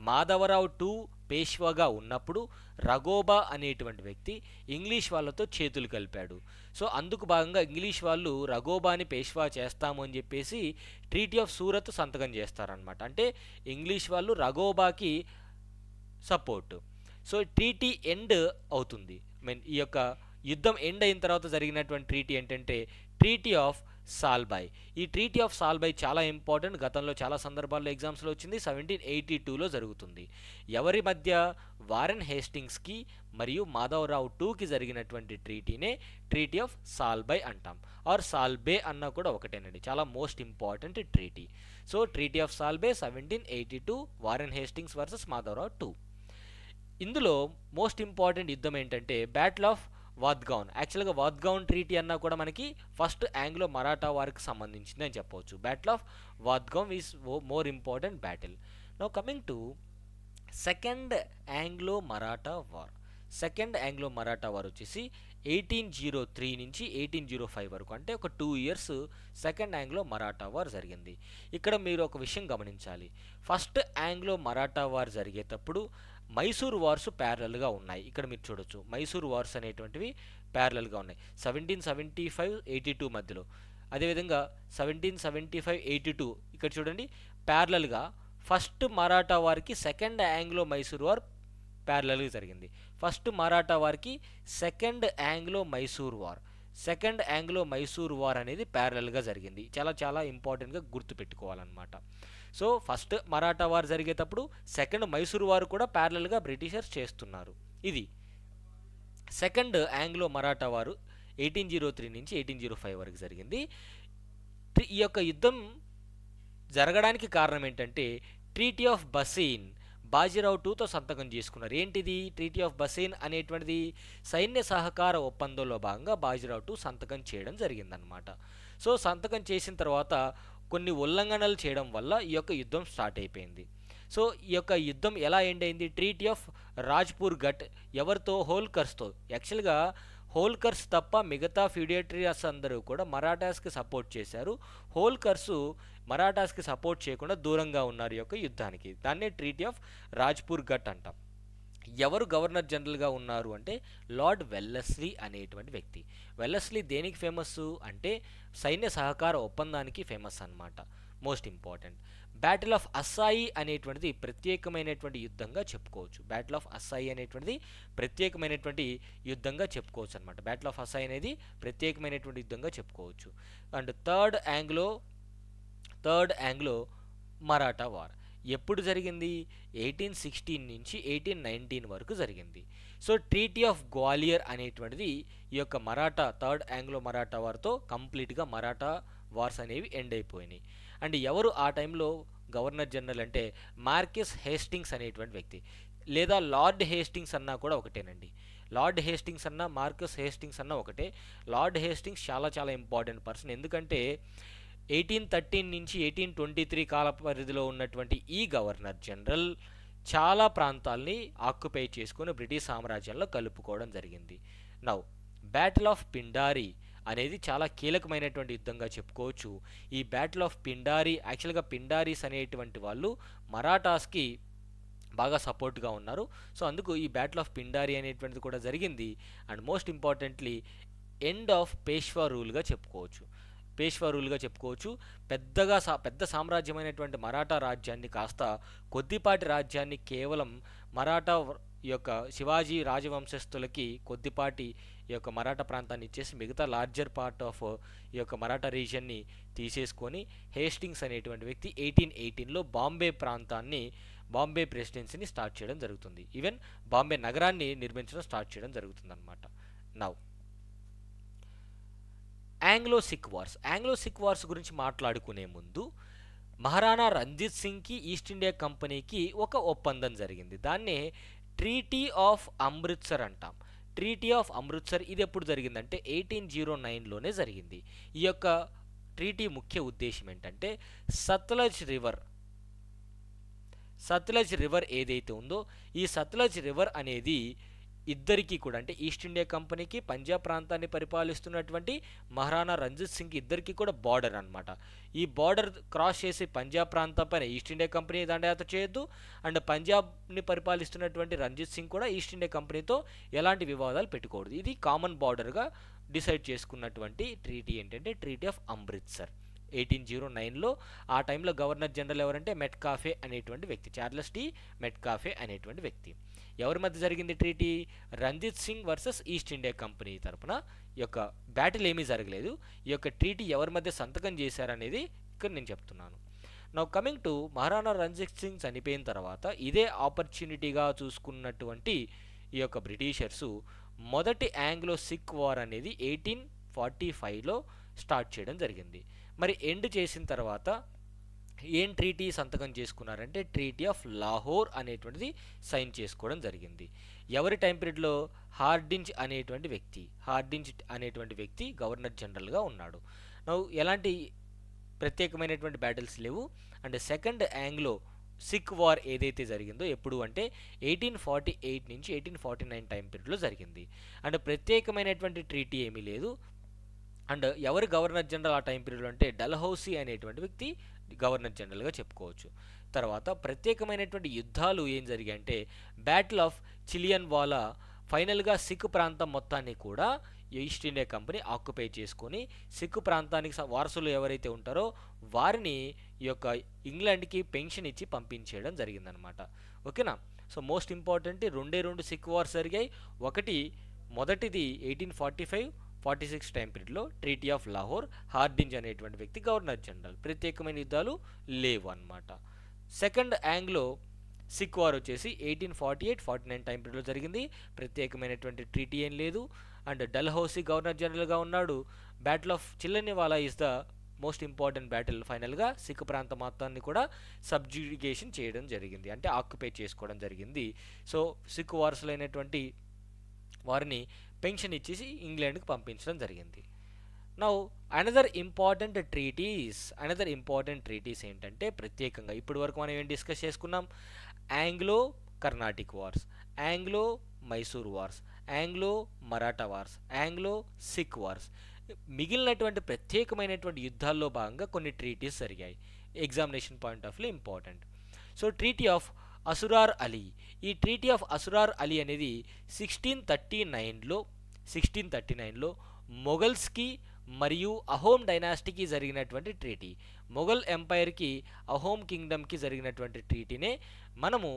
మాధవరావు టూ పేష్వాగా ఉన్నప్పుడు రఘోబా అనేటువంటి వ్యక్తి ఇంగ్లీష్ వాళ్ళతో చేతులు కలిపాడు సో అందుకు భాగంగా ఇంగ్లీష్ వాళ్ళు రఘోబాని పేష్వా చేస్తాము అని చెప్పేసి ట్రీటీ ఆఫ్ సూరత్ సంతకం చేస్తారనమాట అంటే ఇంగ్లీష్ వాళ్ళు రఘోబాకి సపోర్ట్ సో ట్రీటీ ఎండ్ అవుతుంది మీన్ ఈ యొక్క యుద్ధం ఎండ్ అయిన తర్వాత జరిగినటువంటి ట్రీటీ ఏంటంటే ట్రీటీ ఆఫ్ సాల్బాయ్ ఈ ట్రీటీ ఆఫ్ సాల్బాయ్ చాలా ఇంపార్టెంట్ గతంలో చాలా సందర్భాల్లో ఎగ్జామ్స్లో వచ్చింది సెవెంటీన్ ఎయిటీ టూలో జరుగుతుంది ఎవరి మధ్య వారెన్ హేస్టింగ్స్కి మరియు మాధవరావు టూకి జరిగినటువంటి ట్రీటీనే ట్రీటీ ఆఫ్ సాల్బై అంటాం ఆర్ సాల్బే అన్న కూడా ఒకటేనండి చాలా most important treaty so treaty of Salbai seventeen eighty two Warren Hastings versus Madhavrao two ఇందులో మోస్ట్ ఇంపార్టెంట్ యుద్ధం ఏంటంటే బ్యాటిల్ ఆఫ్ వాద్గౌన్ యాక్చువల్గా వాద్గౌన్ ట్రీటీ అన్నా కూడా మనకి ఫస్ట్ యాంగ్లో మరాఠా వారికి సంబంధించింది అని చెప్పవచ్చు battle of Wadgaon is more important battle now coming to second Anglo Maratha war second Anglo Maratha war వచ్చేసి ఎయిటీన్ జీరో త్రీ నుంచి ఎయిటీన్ జీరో ఫైవ్ వరకు అంటే ఒక two years second Anglo Maratha war జరిగింది ఇక్కడ మీరు ఒక విషయం గమనించాలి ఫస్ట్ యాంగ్లో మరాఠా వార్ జరిగేటప్పుడు మైసూర్ వార్స్ ప్యారలల్గా ఉన్నాయి ఇక్కడ మీరు చూడొచ్చు మైసూర్ వార్స్ అనేటువంటివి ప్యారలల్గా ఉన్నాయి seventeen seventy five eighty two మధ్యలో అదేవిధంగా seventeen seventy five eighty two ఇక్కడ చూడండి ప్యారలల్గా ఫస్ట్ మరాఠా వారికి సెకండ్ యాంగ్లో మైసూర్ వార్ ప్యారలల్గా జరిగింది ఫస్ట్ మరాఠా వారికి second Anglo Mysore war second Anglo Mysore war అనేది ప్యారలల్గా జరిగింది చాలా చాలా ఇంపార్టెంట్గా గుర్తుపెట్టుకోవాలన్నమాట సో ఫస్ట్ మరాఠా వారు జరిగేటప్పుడు సెకండ్ మైసూరు వారు కూడా ప్యారలల్గా బ్రిటిషర్స్ చేస్తున్నారు ఇది సెకండ్ ఆంగ్లో మరాఠా వారు ఎయిటీన్ జీరో త్రీ నుంచి ఎయిటీన్ జీరో ఫైవ్ వరకు జరిగింది ఈ యొక్క యుద్ధం జరగడానికి కారణం ఏంటంటే ట్రీటీ ఆఫ్ బసీన్ బాజీరావు టూతో సంతకం చేసుకున్నారు ఏంటిది ట్రీటీ ఆఫ్ బసీన్ అనేటువంటిది సైన్య సహకార ఒప్పందంలో భాగంగా బాజీరావు టూ సంతకం చేయడం జరిగిందనమాట సో సంతకం చేసిన తర్వాత కొన్ని ఉల్లంఘనలు చేయడం వల్ల ఈ యొక్క యుద్ధం స్టార్ట్ అయిపోయింది సో ఈ యొక్క యుద్ధం ఎలా ఎండ్ అయింది ట్రీటీ ఆఫ్ రాజ్పూర్ ఘట్ ఎవరితో హోల్కర్స్తో యాక్చువల్గా హోల్కర్స్ తప్ప మిగతా ఫ్యూడియట్రియస్ అందరూ కూడా మరాఠాస్కి సపోర్ట్ చేశారు హోల్కర్స్ మరాఠాస్కి సపోర్ట్ చేయకుండా దూరంగా ఉన్నారు యొక్క యుద్ధానికి దాన్నే ట్రీటీ ఆఫ్ రాజ్పూర్ ఘట్ అంటాం ఎవరు గవర్నర్ జనరల్గా ఉన్నారు అంటే లార్డ్ వెల్లస్లీ అనేటువంటి వ్యక్తి వెల్లస్లీ దేనికి ఫేమస్ అంటే సైన్య సహకార ఒప్పందానికి ఫేమస్ అనమాట most important battle of Assaye అనేటువంటిది ప్రత్యేకమైనటువంటి యుద్ధంగా చెప్పుకోవచ్చు బ్యాటిల్ ఆఫ్ అస్సాయి అనేటువంటిది ప్రత్యేకమైనటువంటి యుద్ధంగా చెప్పుకోవచ్చు అనమాట బ్యాటిల్ ఆఫ్ అస్సాయి అనేది ప్రత్యేకమైనటువంటి యుద్ధంగా చెప్పుకోవచ్చు and third Anglo third Anglo Maratha war ఎప్పుడు జరిగింది ఎయిటీన్ సిక్స్టీన్ నుంచి ఎయిటీన్ నైన్టీన్ వరకు జరిగింది సో ట్రీటీ ఆఫ్ గ్వాలియర్ అనేటువంటిది ఈ యొక్క మరాఠా థర్డ్ ఆంగ్లో మరాఠా వారితో కంప్లీట్గా మరాఠా వార్స్ అనేవి ఎండ్ అయిపోయినాయి అండ్ ఎవరు ఆ టైంలో గవర్నర్ జనరల్ అంటే మార్కెస్ హేస్టింగ్స్ అనేటువంటి వ్యక్తి లేదా లార్డ్ హేస్టింగ్స్ అన్నా కూడా ఒకటేనండి లార్డ్ హేస్టింగ్స్ అన్న మార్కస్ హేస్టింగ్స్ అన్న ఒకటే లార్డ్ హేస్టింగ్స్ చాలా చాలా ఇంపార్టెంట్ పర్సన్ ఎందుకంటే ఎయిటీన్ థర్టీన్ నుంచి ఎయిటీన్ ట్వంటీ త్రీ కాల పరిధిలో ఉన్నటువంటి ఈ గవర్నర్ జనరల్ చాలా ప్రాంతాల్ని ఆక్యుపై చేసుకుని బ్రిటిష్ సామ్రాజ్యంలో కలుపుకోవడం జరిగింది నౌ బ్యాటిల్ ఆఫ్ పిండారి అనేది చాలా కీలకమైనటువంటి యుద్ధంగా చెప్పుకోవచ్చు ఈ బ్యాటిల్ ఆఫ్ పిండారి యాక్చువల్గా పిండారీస్ అనేటువంటి వాళ్ళు మరాఠాస్కి బాగా సపోర్ట్గా ఉన్నారు సో అందుకు ఈ బ్యాటిల్ ఆఫ్ పిండారి అనేటువంటిది కూడా జరిగింది and most importantly end of Peshwa రూల్గా చెప్పుకోవచ్చు పేష్వరులుగా చెప్పుకోవచ్చు పెద్దగా సా పెద్ద సామ్రాజ్యమైనటువంటి మరాఠా రాజ్యాన్ని కాస్త కొద్దిపాటి రాజ్యాన్ని కేవలం మరాఠా యొక్క శివాజీ రాజవంశస్థులకి కొద్దిపాటి ఈ యొక్క మరాఠా ప్రాంతాన్ని ఇచ్చేసి మిగతా లార్జర్ పార్ట్ ఆఫ్ ఈ యొక్క మరాఠా రీజియన్ని తీసేసుకొని హేస్టింగ్స్ అనేటువంటి వ్యక్తి ఎయిటీన్ ఎయిటీన్లో బాంబే ప్రాంతాన్ని బాంబే ప్రెసిడెన్సీని స్టార్ట్ చేయడం జరుగుతుంది ఈవెన్ బాంబే నగరాన్ని నిర్మించడం స్టార్ట్ చేయడం జరుగుతుంది అనమాట now Anglo Sikh wars Anglo Sikh wars గురించి మాట్లాడుకునే ముందు మహారాణా రంజిత్ సింగ్కి ఈస్ట్ ఇండియా కంపెనీకి ఒక ఒప్పందం జరిగింది దాన్నే ట్రీటీ ఆఫ్ అమృత్సర్ అంటాం ట్రీటీ ఆఫ్ అమృత్సర్ ఇది ఎప్పుడు జరిగిందంటే ఎయిటీన్ జీరో నైన్లోనే జరిగింది ఈ యొక్క ట్రీటీ ముఖ్య ఉద్దేశం ఏంటంటే సత్లజ్ రివర్ సత్లజ్ రివర్ ఏదైతే ఉందో ఈ సత్లజ్ రివర్ అనేది ఇద్దరికీ కూడా అంటే ఈస్ట్ ఇండియా కంపెనీకి పంజాబ్ ప్రాంతాన్ని పరిపాలిస్తున్నటువంటి మహారాణా రంజిత్ సింగ్ ఇద్దరికీ కూడా బార్డర్ అనమాట ఈ బార్డర్ క్రాస్ చేసి పంజాబ్ ప్రాంతం పైన ఈస్ట్ ఇండియా కంపెనీ దండయాత్ర చేయొద్దు అండ్ పంజాబ్ని పరిపాలిస్తున్నటువంటి రంజిత్ సింగ్ కూడా ఈస్ట్ ఇండియా కంపెనీతో ఎలాంటి వివాదాలు పెట్టుకోకూడదు ఇది కామన్ బార్డర్గా డిసైడ్ చేసుకున్నటువంటి ట్రీటీ ఏంటంటే treaty of Amritsar eighteen zero నైన్లో ఆ టైంలో గవర్నర్ జనరల్ ఎవరంటే మెట్కాఫే అనేటువంటి వ్యక్తి చార్లెస్ టీ మెట్కాఫే అనేటువంటి వ్యక్తి ఎవరి మధ్య జరిగింది treaty Ranjit Singh versus East India company తరపున ఈ యొక్క బ్యాటిల్ ఏమీ జరగలేదు ఈ యొక్క ట్రీటీ ఎవరి మధ్య సంతకం చేశారనేది ఇక్కడ నేను చెప్తున్నాను now coming to Maharana Ranjit Singh చనిపోయిన తర్వాత ఇదే ఆపర్చునిటీగా చూసుకున్నటువంటి ఈ యొక్క బ్రిటిషర్సు మొదటి యాంగ్లో సిక్ వార్ అనేది ఎయిటీన్ ఫార్టీ ఫైవ్లో స్టార్ట్ చేయడం జరిగింది మరి ఎండ్ చేసిన తర్వాత ఏం ట్రీటీ సంతకం చేసుకున్నారంటే ట్రీటీ ఆఫ్ లాహోర్ అనేటువంటిది సైన్ చేసుకోవడం జరిగింది ఎవరి టైం పీరియడ్లో హార్డింజ్ అనేటువంటి వ్యక్తి హార్డింజ్ అనేటువంటి వ్యక్తి గవర్నర్ జనరల్గా ఉన్నాడు ఎలాంటి ప్రత్యేకమైనటువంటి బ్యాటిల్స్ లేవు and second Anglo Sikh war ఏదైతే జరిగిందో ఎప్పుడు అంటే ఎయిటీన్ ఫార్టీ ఎయిట్ నుంచి ఎయిటీన్ ఫార్టీ నైన్ టైం పీరియడ్లో జరిగింది అండ్ ప్రత్యేకమైనటువంటి ట్రీటీ ఏమీ లేదు అండ్ ఎవరు గవర్నర్ జనరల్ ఆ టైం పీరియడ్లో అంటే డల్హౌసీ అనేటువంటి వ్యక్తి గవర్నర్ జనరల్గా చెప్పుకోవచ్చు తర్వాత ప్రత్యేకమైనటువంటి యుద్ధాలు ఏం అంటే బ్యాటిల్ ఆఫ్ చిలియన్ వాలా ఫైనల్గా సిక్ ప్రాంతం మొత్తాన్ని కూడా ఈస్ట్ ఇండియా కంపెనీ ఆక్యుపై చేసుకొని సిక్కు ప్రాంతానికి వారసులు ఎవరైతే ఉంటారో వారిని ఈ యొక్క ఇంగ్లాండ్కి పెన్షన్ ఇచ్చి పంపించేయడం జరిగిందనమాట ఓకేనా సో మోస్ట్ ఇంపార్టెంట్ రెండే రెండు సిక్ వార్స్ జరిగాయి ఒకటి మొదటిది eighteen forty five forty six time పీరియడ్లో ట్రీటీ ఆఫ్ లాహోర్ హార్డింజ్ అనేటువంటి వ్యక్తి గవర్నర్ జనరల్ ప్రత్యేకమైన యుద్ధాలు లేవు అనమాట సెకండ్ యాంగ్లో సిక్ వార్ వచ్చేసి eighteen forty eight forty nine time పీరియడ్లో జరిగింది ప్రత్యేకమైనటువంటి ట్రీటీ ఏం లేదు అండ్ డల్హౌసీ గవర్నర్ జనరల్గా ఉన్నాడు battle of Chillianwala is the most important battle ఫైనల్గా సిక్ ప్రాంత మొత్తాన్ని కూడా సబ్జ్యుగేషన్ చేయడం జరిగింది అంటే ఆక్యుపై చేసుకోవడం జరిగింది సో సిక్ వారసులైనటువంటి వారిని పెన్షన్ ఇచ్చేసి ఇంగ్లాండ్కి పంపించడం జరిగింది now another important treaties another important treaties ఏంటంటే ప్రత్యేకంగా ఇప్పటి వరకు మనం ఏం డిస్కస్ చేసుకున్నాం Anglo Carnatic wars Anglo Mysore wars Anglo Maratha wars Anglo Sikh wars మిగిలినటువంటి ప్రత్యేకమైనటువంటి యుద్ధాల్లో భాగంగా కొన్ని ట్రీటీస్ జరిగాయి examination point of view important so treaty of Asurar Ali ఈ ట్రీటీ ఆఫ్ అసురార్ అలీ అనేది సిక్స్టీన్ థర్టీ నైన్లో సిక్స్టీన్ థర్టీ నైన్లో మొఘల్స్కి మరియు అహోమ్ డైనాసిటీకి జరిగినటువంటి ట్రీటీ మొఘల్ ఎంపైర్కి అహోమ్ కింగ్డమ్కి జరిగినటువంటి ట్రీటీనే మనము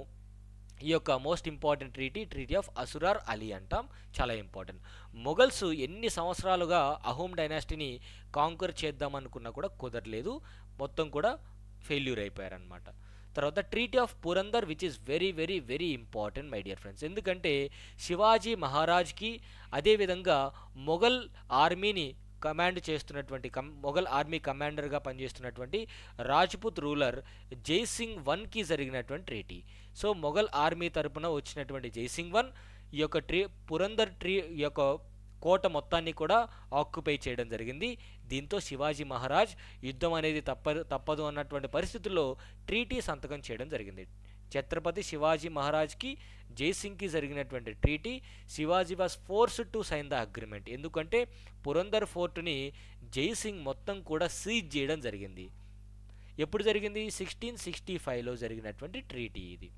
ఈ యొక్క most important treaty treaty of Asurar Ali అంటాం చాలా ఇంపార్టెంట్ మొఘల్స్ ఎన్ని సంవత్సరాలుగా అహోమ్ డైనాసిటీని కాంకర్ చేద్దామనుకున్నా కూడా కుదరలేదు మొత్తం కూడా ఫెయిల్యూర్ అయిపోయారనమాట తర్వాత treaty of Purandar which is very very very important my dear friends ఎందుకంటే శివాజీ మహారాజ్కి అదేవిధంగా మొఘల్ ఆర్మీని కమాండ్ చేస్తున్నటువంటి కం మొఘల్ ఆర్మీ కమాండర్గా పనిచేస్తున్నటువంటి రాజ్పుత్ రూలర్ జైసింగ్ వన్కి జరిగినటువంటి ట్రీటీ సో మొఘల్ ఆర్మీ తరపున వచ్చినటువంటి జైసింగ్ వన్ ఈ యొక్క ట్రీ పురందర్ ట్రీ యొక్క కోట మొత్తాన్ని కూడా ఆక్యుపై చేయడం జరిగింది దీంతో శివాజీ మహారాజ్ యుద్ధం అనేది తప్ప తప్పదు అన్నటువంటి పరిస్థితుల్లో ట్రీటీ సంతకం చేయడం జరిగింది ఛత్రపతి శివాజీ మహారాజ్కి జైసింగ్కి జరిగినటువంటి treaty Shivaji was forced to sign the agreement ఎందుకంటే పురందర్ ఫోర్ట్ని జైసింగ్ మొత్తం కూడా సీజ్ చేయడం జరిగింది ఎప్పుడు జరిగింది సిక్స్టీన్ సిక్స్టీ ఫైవ్లో జరిగినటువంటి ట్రీటీ ఇది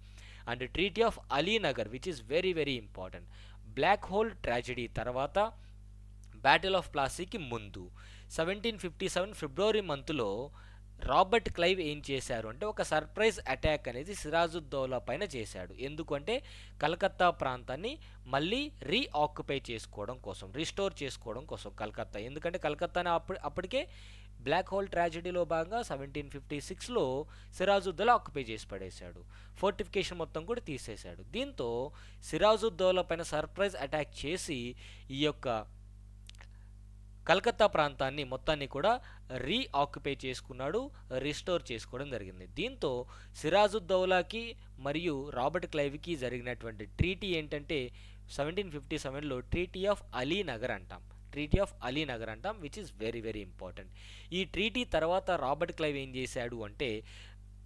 and treaty of Alinagar which is very very important black hole tragedy తర్వాత బ్యాటిల్ ఆఫ్ ప్లాసీకి ముందు సెవెంటీన్ ఫిఫ్టీ సెవెన్ ఫిబ్రవరి మంత్లో రాబర్ట్ క్లైవ్ ఏం చేశారు అంటే ఒక సర్ప్రైజ్ అటాక్ అనేది సిరాజుద్దౌలా పైన చేశాడు ఎందుకంటే కలకత్తా ప్రాంతాన్ని మళ్ళీ రీఆక్యుపై చేసుకోవడం కోసం రీస్టోర్ చేసుకోవడం కోసం కలకత్తా ఎందుకంటే కలకత్తాని అప్పటికే బ్లాక్ హోల్ ట్రాజడీలో భాగంగా సెవెంటీన్ ఫిఫ్టీ సిక్స్లో సిరాజుద్దోలా ఆక్యుపై చేసి పడేశాడు ఫోర్టిఫికేషన్ మొత్తం కూడా తీసేశాడు దీంతో సిరాజుద్దౌలా పైన సర్ప్రైజ్ అటాక్ చేసి ఈ యొక్క కలకత్తా ప్రాంతాన్ని మొత్తాన్ని కూడా రీఆక్యుపై చేసుకున్నాడు రిస్టోర్ చేసుకోవడం జరిగింది దీంతో సిరాజుద్దౌలాకి మరియు రాబర్ట్ క్లైవ్కి జరిగినటువంటి ట్రీటీ ఏంటంటే సెవెంటీన్ ఫిఫ్టీ సెవెన్లో ట్రీటీ ఆఫ్ అలీనగర్ అంటాం ట్రీటీ ఆఫ్ అలీనగర్ అంటాం which is very very important ఈ ట్రీటీ తర్వాత రాబర్ట్ క్లైవ్ ఏం చేశాడు అంటే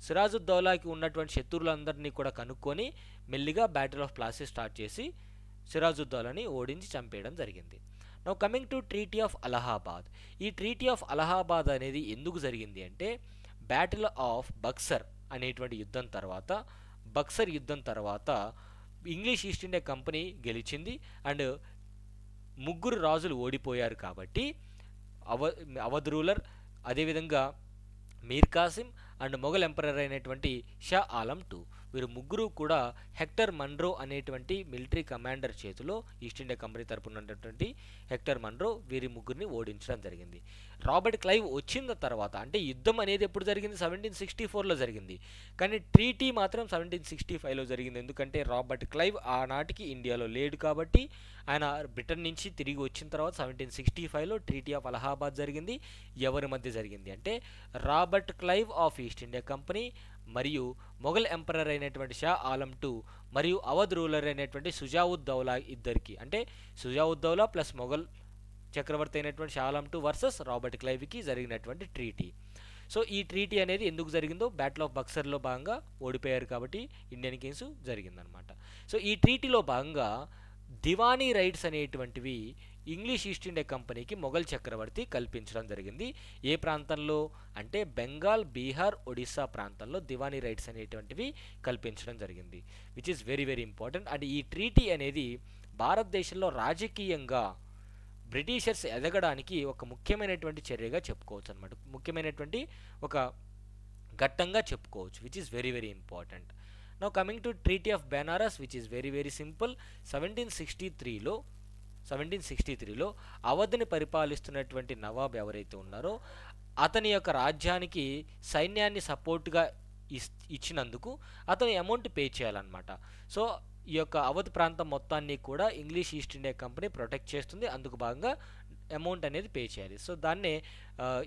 సిరాజుద్దౌలాకి ఉన్నటువంటి శత్రువులందరినీ కూడా కనుక్కొని మెల్లిగా బ్యాటిల్ ఆఫ్ ప్లాసెస్ స్టార్ట్ చేసి సిరాజుద్దౌలాని ఓడించి చంపేయడం జరిగింది now coming to treaty of Allahabad ఈ ట్రీటీ ఆఫ్ అలహాబాద్ అనేది ఎందుకు జరిగింది అంటే బ్యాటిల్ ఆఫ్ బక్సర్ అనేటువంటి యుద్ధం తర్వాత బక్సర్ యుద్ధం తర్వాత ఇంగ్లీష్ ఈస్ట్ ఇండియా కంపెనీ గెలిచింది అండ్ ముగ్గురు రాజులు ఓడిపోయారు కాబట్టి అవ అవధ్ రూలర్ అదేవిధంగా మీర్ కాసిం అండ్ మొఘల్ ఎంపరర్ అయినటువంటి షా ఆలం టూ వీరు ముగ్గురు కూడా హెక్టర్ మన్రో అనేటువంటి మిలిటరీ కమాండర్ చేతిలో ఈస్ట్ ఇండియా కంపెనీ తరపున ఉన్నటువంటి హెక్టర్ మన్రో వీరి ముగ్గురిని ఓడించడం జరిగింది రాబర్ట్ క్లైవ్ వచ్చిన తర్వాత అంటే యుద్ధం అనేది ఎప్పుడు జరిగింది సెవెంటీన్ సిక్స్టీ ఫోర్లో జరిగింది కానీ ట్రీటీ మాత్రం సెవెంటీన్ సిక్స్టీ ఫైవ్లో జరిగింది ఎందుకంటే రాబర్ట్ క్లైవ్ ఆనాటికి ఇండియాలో లేడు కాబట్టి ఆయన బ్రిటన్ నుంచి తిరిగి వచ్చిన తర్వాత సెవెంటీన్ సిక్స్టీ ఫైవ్లో ట్రీటీ ఆఫ్ అలహాబాద్ జరిగింది ఎవరి మధ్య జరిగింది అంటే Robert Clive of East India company మరియు మొఘల్ ఎంపరర్ అయినటువంటి షా ఆలం టూ మరియు అవధ్ రూలర్ అయినటువంటి సుజావుద్ దౌలా ఇద్దరికి అంటే సుజావుద్ దౌలా ప్లస్ మొఘల్ చక్రవర్తి అయినటువంటి Shah Alam two versus Robert క్లైవ్కి జరిగినటువంటి ట్రీటీ సో ఈ ట్రీటీ అనేది ఎందుకు జరిగిందో బ్యాటిల్ ఆఫ్ బక్సర్లో భాగంగా ఓడిపోయారు కాబట్టి ఇండియన్ కింగ్స్ జరిగిందనమాట సో ఈ ట్రీటీలో భాగంగా దివానీ రైట్స్ అనేటువంటివి ఇంగ్లీష్ ఈస్ట్ ఇండియా కంపెనీకి మొఘల్ చక్రవర్తి కల్పించడం జరిగింది ఏ ప్రాంతంలో అంటే బెంగాల్ బీహార్ ఒడిస్సా ప్రాంతంలో దివానీ రైట్స్ అనేటువంటివి కల్పించడం జరిగింది which is very very important and ఈ ట్రీటీ అనేది భారతదేశంలో రాజకీయంగా బ్రిటిషర్స్ ఎదగడానికి ఒక ముఖ్యమైనటువంటి చర్యగా చెప్పుకోవచ్చు అనమాట ముఖ్యమైనటువంటి ఒక ఘట్టంగా చెప్పుకోవచ్చు which is very very important now coming to treaty of Benares which is very very simple seventeen sixty త్రీలో సెవెంటీన్ సిక్స్టీ త్రీలో అవధిని పరిపాలిస్తున్నటువంటి నవాబ్ ఎవరైతే ఉన్నారో అతని యొక్క రాజ్యానికి సైన్యాన్ని సపోర్ట్గా ఇచ్చినందుకు అతను అమౌంట్ పే చేయాలన్నమాట సో ఈ యొక్క అవధ్ ప్రాంతం మొత్తాన్ని కూడా English East India company protect చేస్తుంది అందుకు భాగంగా అమౌంట్ అనేది పే చేయాలి సో దాన్నే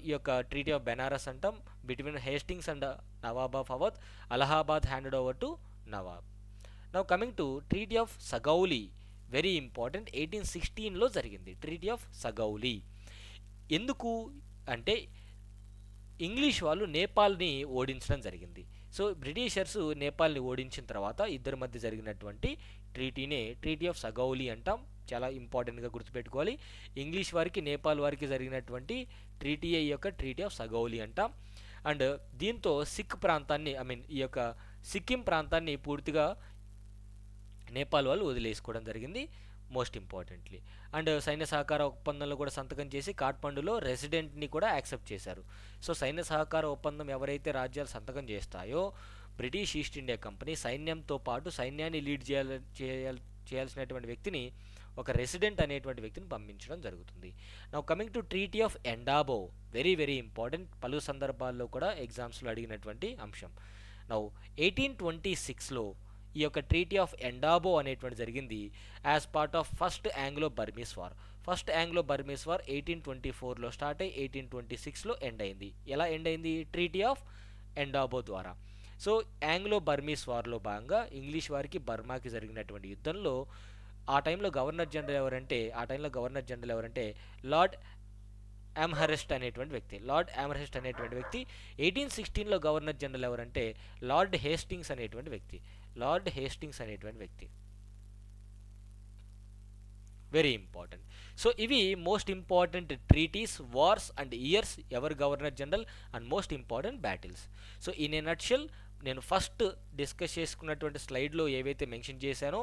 ఈ యొక్క ట్రీటీ ఆఫ్ బెనారస్ అంటాం between Hastings and nawab of Awadh Allahabad handed over to nawab now coming to treaty of Sagauli very important eighteen సిక్స్టీన్లో జరిగింది ట్రీటీ ఆఫ్ సగౌలీ ఎందుకు అంటే ఇంగ్లీష్ వాళ్ళు నేపాల్ని ఓడించడం జరిగింది సో బ్రిటిషర్స్ నేపాల్ని ఓడించిన తర్వాత ఇద్దరి మధ్య జరిగినటువంటి ట్రీటీనే ట్రీటీ ఆఫ్ సగౌలీ అంటాం చాలా ఇంపార్టెంట్గా గుర్తుపెట్టుకోవాలి ఇంగ్లీష్ వారికి నేపాల్ వారికి జరిగినటువంటి ట్రీటీ ఈ యొక్క ట్రీటీ ఆఫ్ సగౌలీ అంటాం అండ్ దీంతో సిక్ ప్రాంతాన్ని ఐ మీన్ ఈ యొక్క సిక్కిం ప్రాంతాన్ని పూర్తిగా నేపాల్ వాళ్ళు వదిలేసుకోవడం జరిగింది మోస్ట్ ఇంపార్టెంట్లీ అండ్ సైన్య సహకార ఒప్పందంలో కూడా సంతకం చేసి కాట్పండులో రెసిడెంట్ని కూడా యాక్సెప్ట్ చేశారు సో సైన్య సహకార ఒప్పందం ఎవరైతే రాజ్యాలు సంతకం చేస్తాయో బ్రిటిష్ ఈస్ట్ ఇండియా కంపెనీ సైన్యంతో పాటు సైన్యాన్ని లీడ్ చేయాల చేయాల్సినటువంటి వ్యక్తిని ఒక రెసిడెంట్ అనేటువంటి వ్యక్తిని పంపించడం జరుగుతుంది now coming to treaty of Yandabo very very important పలు సందర్భాల్లో కూడా ఎగ్జామ్స్లో అడిగినటువంటి అంశం నౌ ఎయిటీన్ ట్వంటీ సిక్స్లో ఈ యొక్క ట్రీటీ ఆఫ్ ఎండాబో అనేటువంటి జరిగింది as part of first Anglo Burmese war first Anglo Burmese war eighteen twenty ఫోర్లో స్టార్ట్ అయ్యి ఎయిటీన్ ట్వంటీ సిక్స్లో ఎండ్ అయింది ఎలా ఎండ్ అయింది ట్రీటీ ఆఫ్ ఎండాబో ద్వారా సో యాంగ్లో బర్మీస్ వార్లో భాగంగా ఇంగ్లీష్ వారికి బర్మాకి జరిగినటువంటి యుద్ధంలో ఆ టైంలో గవర్నర్ జనరల్ ఎవరంటే ఆ టైంలో గవర్నర్ జనరల్ ఎవరంటే లార్డ్ ఎమ్హరెస్ట్ అనేటువంటి వ్యక్తి లార్డ్ యామ్హరెస్ట్ అనేటువంటి వ్యక్తి ఎయిటీన్ సిక్స్టీన్లో గవర్నర్ జనరల్ ఎవరంటే లార్డ్ హేస్టింగ్స్ అనేటువంటి వ్యక్తి లార్డ్ హేస్టింగ్స్ అనేటువంటి వ్యక్తి వెరీ ఇంపార్టెంట్ సో ఇవి most important treaties wars and years ever governor general and most important battles so in a nutshell నేను ఫస్ట్ డిస్కస్ చేసుకున్నటువంటి స్లైడ్లో ఏవైతే మెన్షన్ చేశానో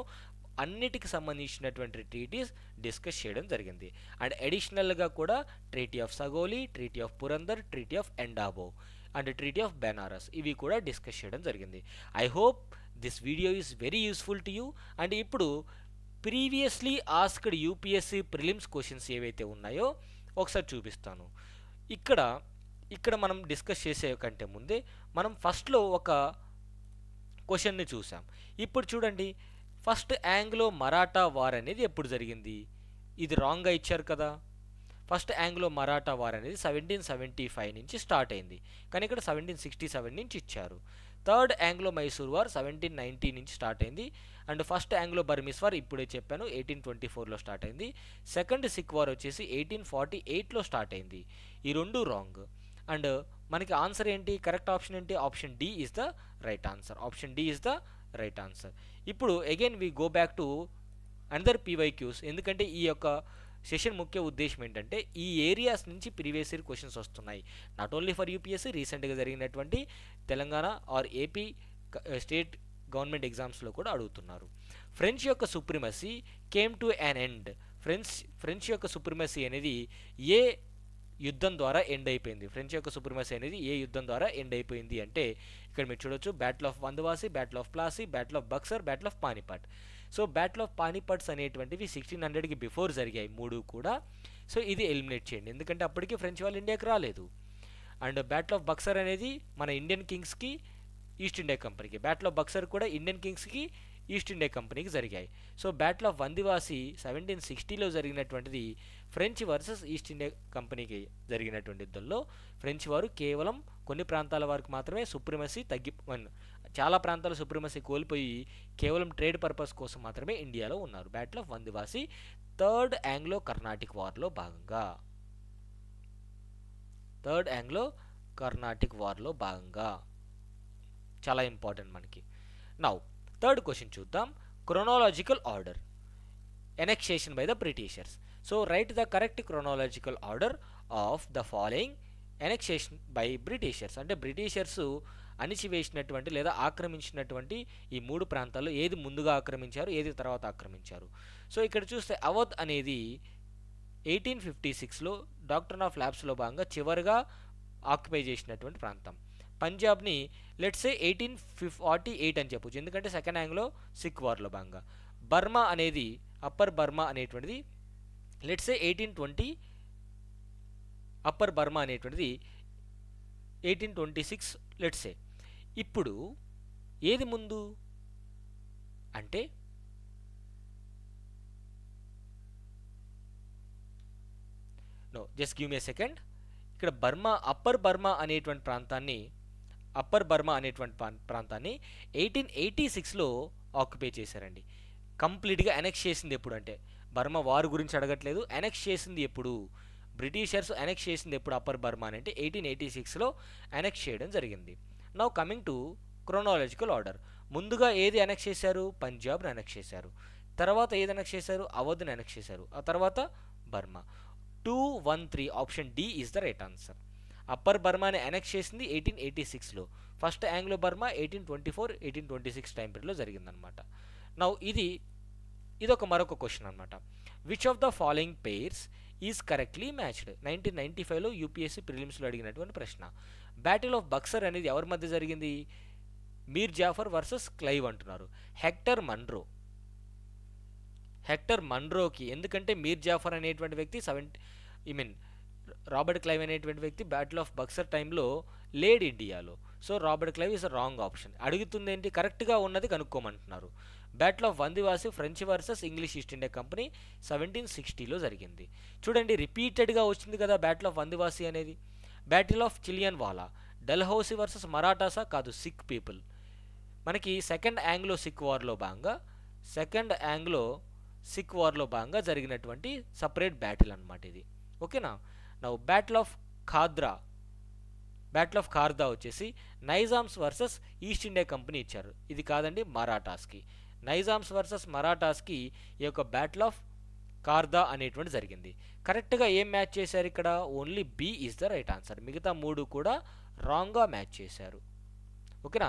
అన్నిటికి సంబంధించినటువంటి ట్రీటీస్ డిస్కస్ చేయడం జరిగింది అండ్ అడిషనల్గా కూడా treaty of Sagauli treaty of Purandar treaty of Yandabo and treaty of Benares ఇవి కూడా డిస్కస్ చేయడం జరిగింది I hope this video is very useful to you and ఇప్పుడు previously asked UPSC prelims questions ఏవైతే ఉన్నాయో ఒకసారి చూపిస్తాను ఇక్కడ ఇక్కడ మనం డిస్కస్ చేసే కంటే ముందే మనం ఫస్ట్లో ఒక క్వశ్చన్ని చూసాం ఇప్పుడు చూడండి ఫస్ట్ యాంగ్లో మరాఠా వార్ అనేది ఎప్పుడు జరిగింది ఇది రాంగ్గా ఇచ్చారు కదా ఫస్ట్ యాంగ్లో మరాఠా వార్ అనేది సెవెంటీన్ సెవెంటీ ఫైవ్ నుంచి స్టార్ట్ అయింది కానీ ఇక్కడ సెవెంటీన్ సిక్స్టీ సెవెన్ నుంచి ఇచ్చారు third Anglo Mysore war seventeen ninety నుంచి స్టార్ట్ అయింది and first Anglo Burmese war ఇప్పుడే చెప్పాను ఎయిటీన్ ట్వంటీ ఫోర్లో స్టార్ట్ అయింది సెకండ్ సిక్ వార్ వచ్చేసి ఎయిటీన్ ఫార్టీ ఎయిట్లో స్టార్ట్ అయింది ఈ రెండు రాంగ్ అండ్ మనకి ఆన్సర్ ఏంటి కరెక్ట్ ఆప్షన్ ఏంటి option D is the right answer option D is the right answer ఇప్పుడు again we go back to another PYQs ఎందుకంటే ఈ యొక్క సెషన్ ముఖ్య ఉద్దేశం ఏంటంటే ఈ ఏరియాస్ నుంచి ప్రీవియస్ ఇయర్ క్వశ్చన్స్ వస్తున్నాయి నాట్ ఓన్లీ ఫర్ యూపీఎస్సీ రీసెంట్గా జరిగినటువంటి Telangana or AP state government ఎగ్జామ్స్లో కూడా అడుగుతున్నారు ఫ్రెంచ్ యొక్క supremacy came to an end French French యొక్క సుప్రీమసీ అనేది ఏ యుద్ధం ద్వారా ఎండ్ అయిపోయింది ఫ్రెంచ్ యొక్క సుప్రీమసీ అనేది ఏ యుద్ధం ద్వారా ఎండ్ అయిపోయింది అంటే ఇక్కడ మీరు చూడొచ్చు battle of Vandavasi battle of Plassey battle of Buxar battle of Panipat so battle of Panipats అనేటువంటివి సిక్స్టీన్ హండ్రెడ్కి బిఫోర్ జరిగాయి మూడు కూడా సో ఇది ఎలిమినేట్ చేయండి ఎందుకంటే అప్పటికి ఫ్రెంచ్ వాళ్ళు ఇండియాకి రాలేదు అండ్ బ్యాటిల్ ఆఫ్ బక్సర్ అనేది మన ఇండియన్ కింగ్స్కి ఈస్ట్ ఇండియా కంపెనీకి బ్యాటిల్ ఆఫ్ బక్సర్ కూడా ఇండియన్ కింగ్స్కి ఈస్ట్ ఇండియా కంపెనీకి జరిగాయి so battle of Vandivasi seventeen సిక్స్టీలో జరిగినటువంటిది ఫ్రెంచ్ వర్సెస్ ఈస్ట్ ఇండియా కంపెనీకి జరిగినటువంటి యుద్ధంలో ఫ్రెంచ్ వారు కేవలం కొన్ని ప్రాంతాల వారికి మాత్రమే సుప్రీమసీ తగ్గి చాలా ప్రాంతాల సుప్రీమసీ కోల్పోయి కేవలం ట్రేడ్ పర్పస్ కోసం మాత్రమే ఇండియాలో ఉన్నారు battle of Vandivasi third Anglo Carnatic వార్లో భాగంగా థర్డ్ యాంగ్లో కర్ణాటిక్ వార్లో భాగంగా చాలా ఇంపార్టెంట్ మనకి నౌ థర్డ్ క్వశ్చన్ చూద్దాం chronological order annexation by the Britishers so write the correct chronological order of the following annexation by Britishers అంటే బ్రిటిషర్సు అణిచివేసినటువంటి లేదా ఆక్రమించినటువంటి ఈ మూడు ప్రాంతాల్లో ఏది ముందుగా ఆక్రమించారు ఏది తర్వాత ఆక్రమించారు సో ఇక్కడ చూస్తే అవధ్ అనేది ఎయిటీన్ ఫిఫ్టీ సిక్స్లో డాక్టర్ ఆఫ్ ల్యాబ్స్లో భాగంగా చివరిగా ఆక్యుపై చేసినటువంటి ప్రాంతం పంజాబ్ని let's say eighteen fif forty eight అని చెప్పొచ్చు ఎందుకంటే సెకండ్ యాంగ్లో సిక్ వార్లో భాగంగా బర్మా అనేది అప్పర్ బర్మా అనేటువంటిది let's say eighteen twenty upper Burma అనేటువంటిది ఎయిటీన్ ట్వంటీ సిక్స్ లెట్సే ఇప్పుడు ఏది ముందు అంటే no just give me second ఇక్కడ బర్మా అప్పర్ బర్మా అనేటువంటి ప్రాంతాన్ని అప్పర్ బర్మా అనేటువంటి ప్రాంతాన్ని ఎయిటీన్ ఎయిటీ సిక్స్లో ఆక్యుపై చేశారండి కంప్లీట్గా ఎనెక్స్ చేసింది ఎప్పుడు అంటే బర్మా వారు గురించి అడగట్లేదు ఎనెక్స్ చేసింది ఎప్పుడు బ్రిటిషర్స్ ఎనెక్స్ చేసింది ఎప్పుడు అప్పర్ బర్మా అని అంటే ఎయిటీన్ ఎయిటీ సిక్స్లో ఎనెక్స్ చేయడం జరిగింది now coming to chronological order ముందుగా ఏది అనెక్స్ చేశారు పంజాబ్ని అనెక్స్ చేశారు తర్వాత ఏది అనెక్స్ చేశారు అవధ్ని అనెక్స్ చేశారు ఆ తర్వాత Burma two one three option D is the right answer upper బర్మాని అనెక్స్ చేసింది ఎయిటీన్ ఎయిటీ సిక్స్లో first Anglo Burma eighteen twenty four eighteen twenty six time పీరియడ్లో జరిగిందనమాట నౌ ఇది ఇదొక మరొక క్వశ్చన్ అనమాట which of the following pairs is correctly matched nineteen ninety ఫైవ్లో యూపీఎస్సీ ప్రిలిమ్స్లో అడిగినటువంటి ప్రశ్న బ్యాటిల్ ఆఫ్ బక్సర్ అనేది ఎవరి మధ్య జరిగింది మీర్ జాఫర్ వర్సెస్ క్లైవ్ అంటున్నారు హెక్టర్ మన్రో హెక్టర్ మన్రోకి ఎందుకంటే మీర్ జాఫర్ అనేటువంటి వ్యక్తి seventy I mean Robert Clive అనేటువంటి వ్యక్తి బ్యాటిల్ ఆఫ్ బక్సర్ టైంలో లేడ్ ఇండియాలో so Robert Clive is wrong option అడుగుతుంది ఏంటి కరెక్ట్గా ఉన్నది కనుక్కోమంటున్నారు battle of Vandivasi French versus English East India company seventeen సిక్స్టీలో జరిగింది చూడండి రిపీటెడ్గా వచ్చింది కదా బ్యాటిల్ ఆఫ్ వందివాసి అనేది battle of Chillianwala Dalhousie versus మరాఠాసా కాదు సిక్ పీపుల్ మనకి సెకండ్ యాంగ్లో సిక్ వార్లో భాగంగా సెకండ్ యాంగ్లో సిక్ వార్లో భాగంగా జరిగినటువంటి సపరేట్ బ్యాటిల్ అనమాట ఇది ఓకేనా నా బ్యాటిల్ ఆఫ్ ఖాద్రా బ్యాటిల్ ఆఫ్ ఖార్దా వచ్చేసి Nizams versus East India company ఇచ్చారు ఇది కాదండి మరాఠాస్కి నైజామ్స్ వర్సెస్ మరాఠాస్కి ఈ యొక్క బ్యాటిల్ ఆఫ్ కార్దా అనేటువంటి జరిగింది కరెక్ట్గా ఏం మ్యాచ్ చేశారు ఇక్కడ only B is the right answer మిగతా మూడు కూడా రాంగ్గా మ్యాచ్ చేశారు ఓకేనా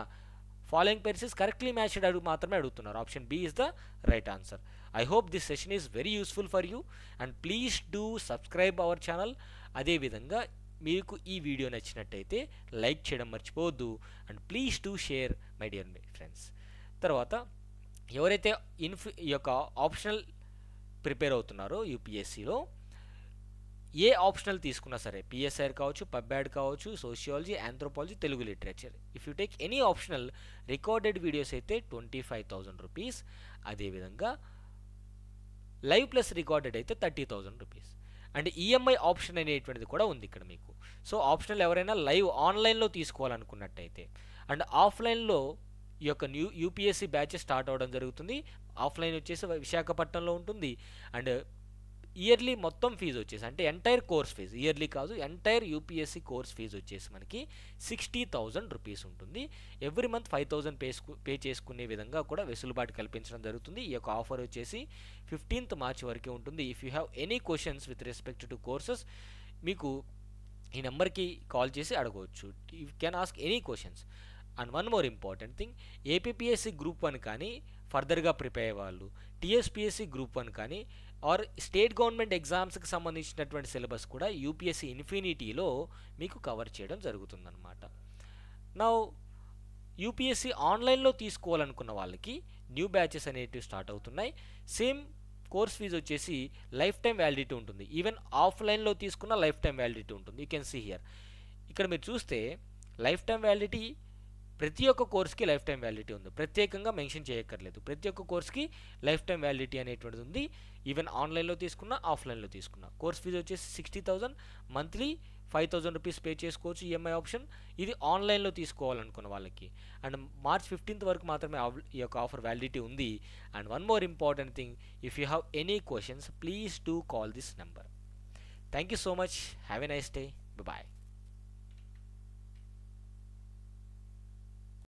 ఫాలోయింగ్ పెర్సెస్ కరెక్ట్లీ మ్యాచ్డ్ అడుగు మాత్రమే అడుగుతున్నారు option B is the right answer I hope this session is very useful for you and please do subscribe our channel అదేవిధంగా మీకు ఈ వీడియో నచ్చినట్టయితే లైక్ చేయడం మర్చిపోవద్దు and please do share my dear friends తర్వాత ఎవరైతే ఇన్ఫ్ ఈ యొక్క ఆప్షనల్ ప్రిపేర్ అవుతున్నారు యూపీఎస్సీలో ఏ ఆప్షనల్ తీసుకున్నా సరే పిఎస్ఆర్ కావచ్చు పబ్బ్యాడ్ కావచ్చు sociology anthropology Telugu literature if you take any optional recorded videos అయితే ట్వంటీ ఫైవ్ థౌజండ్ రూపీస్ అదేవిధంగా లైవ్ ప్లస్ రికార్డెడ్ అయితే thirty thousand rupees and EMI option అనేటువంటిది కూడా ఉంది ఇక్కడ మీకు సో ఆప్షనల్ ఎవరైనా లైవ్ ఆన్లైన్లో తీసుకోవాలనుకున్నట్టయితే అండ్ ఆఫ్లైన్లో ఈ యొక్క న్యూ యూపీఎస్సీ బ్యాచెస్ స్టార్ట్ అవ్వడం జరుగుతుంది ఆఫ్లైన్ వచ్చేసి విశాఖపట్నంలో ఉంటుంది అండ్ ఇయర్లీ మొత్తం ఫీజు వచ్చేసి అంటే ఎంటైర్ కోర్స్ ఫీజు ఇయర్లీ కాదు ఎంటైర్ యూపీఎస్సీ కోర్స్ ఫీజు వచ్చేసి మనకి సిక్స్టీ థౌజండ్ రూపీస్ ఉంటుంది every month five thousand pay pay చేసుకునే విధంగా కూడా వెసులుబాటు కల్పించడం జరుగుతుంది ఈ యొక్క ఆఫర్ వచ్చేసి ఫిఫ్టీన్త్ మార్చ్ వరకే ఉంటుంది if you have any questions with respect to courses మీకు ఈ నెంబర్కి కాల్ చేసి అడగవచ్చు you can ask any questions and one more important thing APPSC group one కానీ ఫర్దర్గా ప్రిపేర్ అయ్యేవాళ్ళు టీఎస్పీఎస్సీ గ్రూప్ వన్ కానీ ఆర్ స్టేట్ గవర్నమెంట్ ఎగ్జామ్స్కి సంబంధించినటువంటి సిలబస్ కూడా యూపీఎస్సీ ఇన్ఫినిటీలో మీకు కవర్ చేయడం జరుగుతుందన్నమాట నా యూపీఎస్సీ ఆన్లైన్లో తీసుకోవాలనుకున్న వాళ్ళకి న్యూ బ్యాచెస్ అనేటివి స్టార్ట్ అవుతున్నాయి సేమ్ కోర్స్ ఫీజు వచ్చేసి లైఫ్ టైం వ్యాలిడిటీ ఉంటుంది ఈవెన్ ఆఫ్లైన్లో తీసుకున్న లైఫ్ టైం వ్యాలిడిటీ ఉంటుంది యూ కెన్ సీ హియర్ ఇక్కడ మీరు చూస్తే లైఫ్ టైం వ్యాలిడిటీ ప్రతి ఒక్క కోర్స్కి లైఫ్ టైం వ్యాలిడిటీ ఉంది ప్రత్యేకంగా మెన్షన్ చేయక్కర్లేదు ప్రతి ఒక్క కోర్స్కి లైఫ్ టైం వ్యాలిడిటీ అనేటువంటిది ఉంది ఈవెన్ ఆన్లైన్లో తీసుకున్నా ఆఫ్లైన్లో తీసుకున్నా కోర్స్ ఫీజు వచ్చేసి sixty thousand monthly five thousand rupees pay చేసుకోవచ్చు ఈఎంఐ ఆప్షన్ ఇది ఆన్లైన్లో తీసుకోవాలనుకున్న వాళ్ళకి అండ్ మార్చ్ ఫిఫ్టీన్త్ వరకు మాత్రమే ఈ యొక్క ఆఫర్ వ్యాలిడిటీ ఉంది and one more important thing if you have any questions please do call this number thank you so much have a nice day bye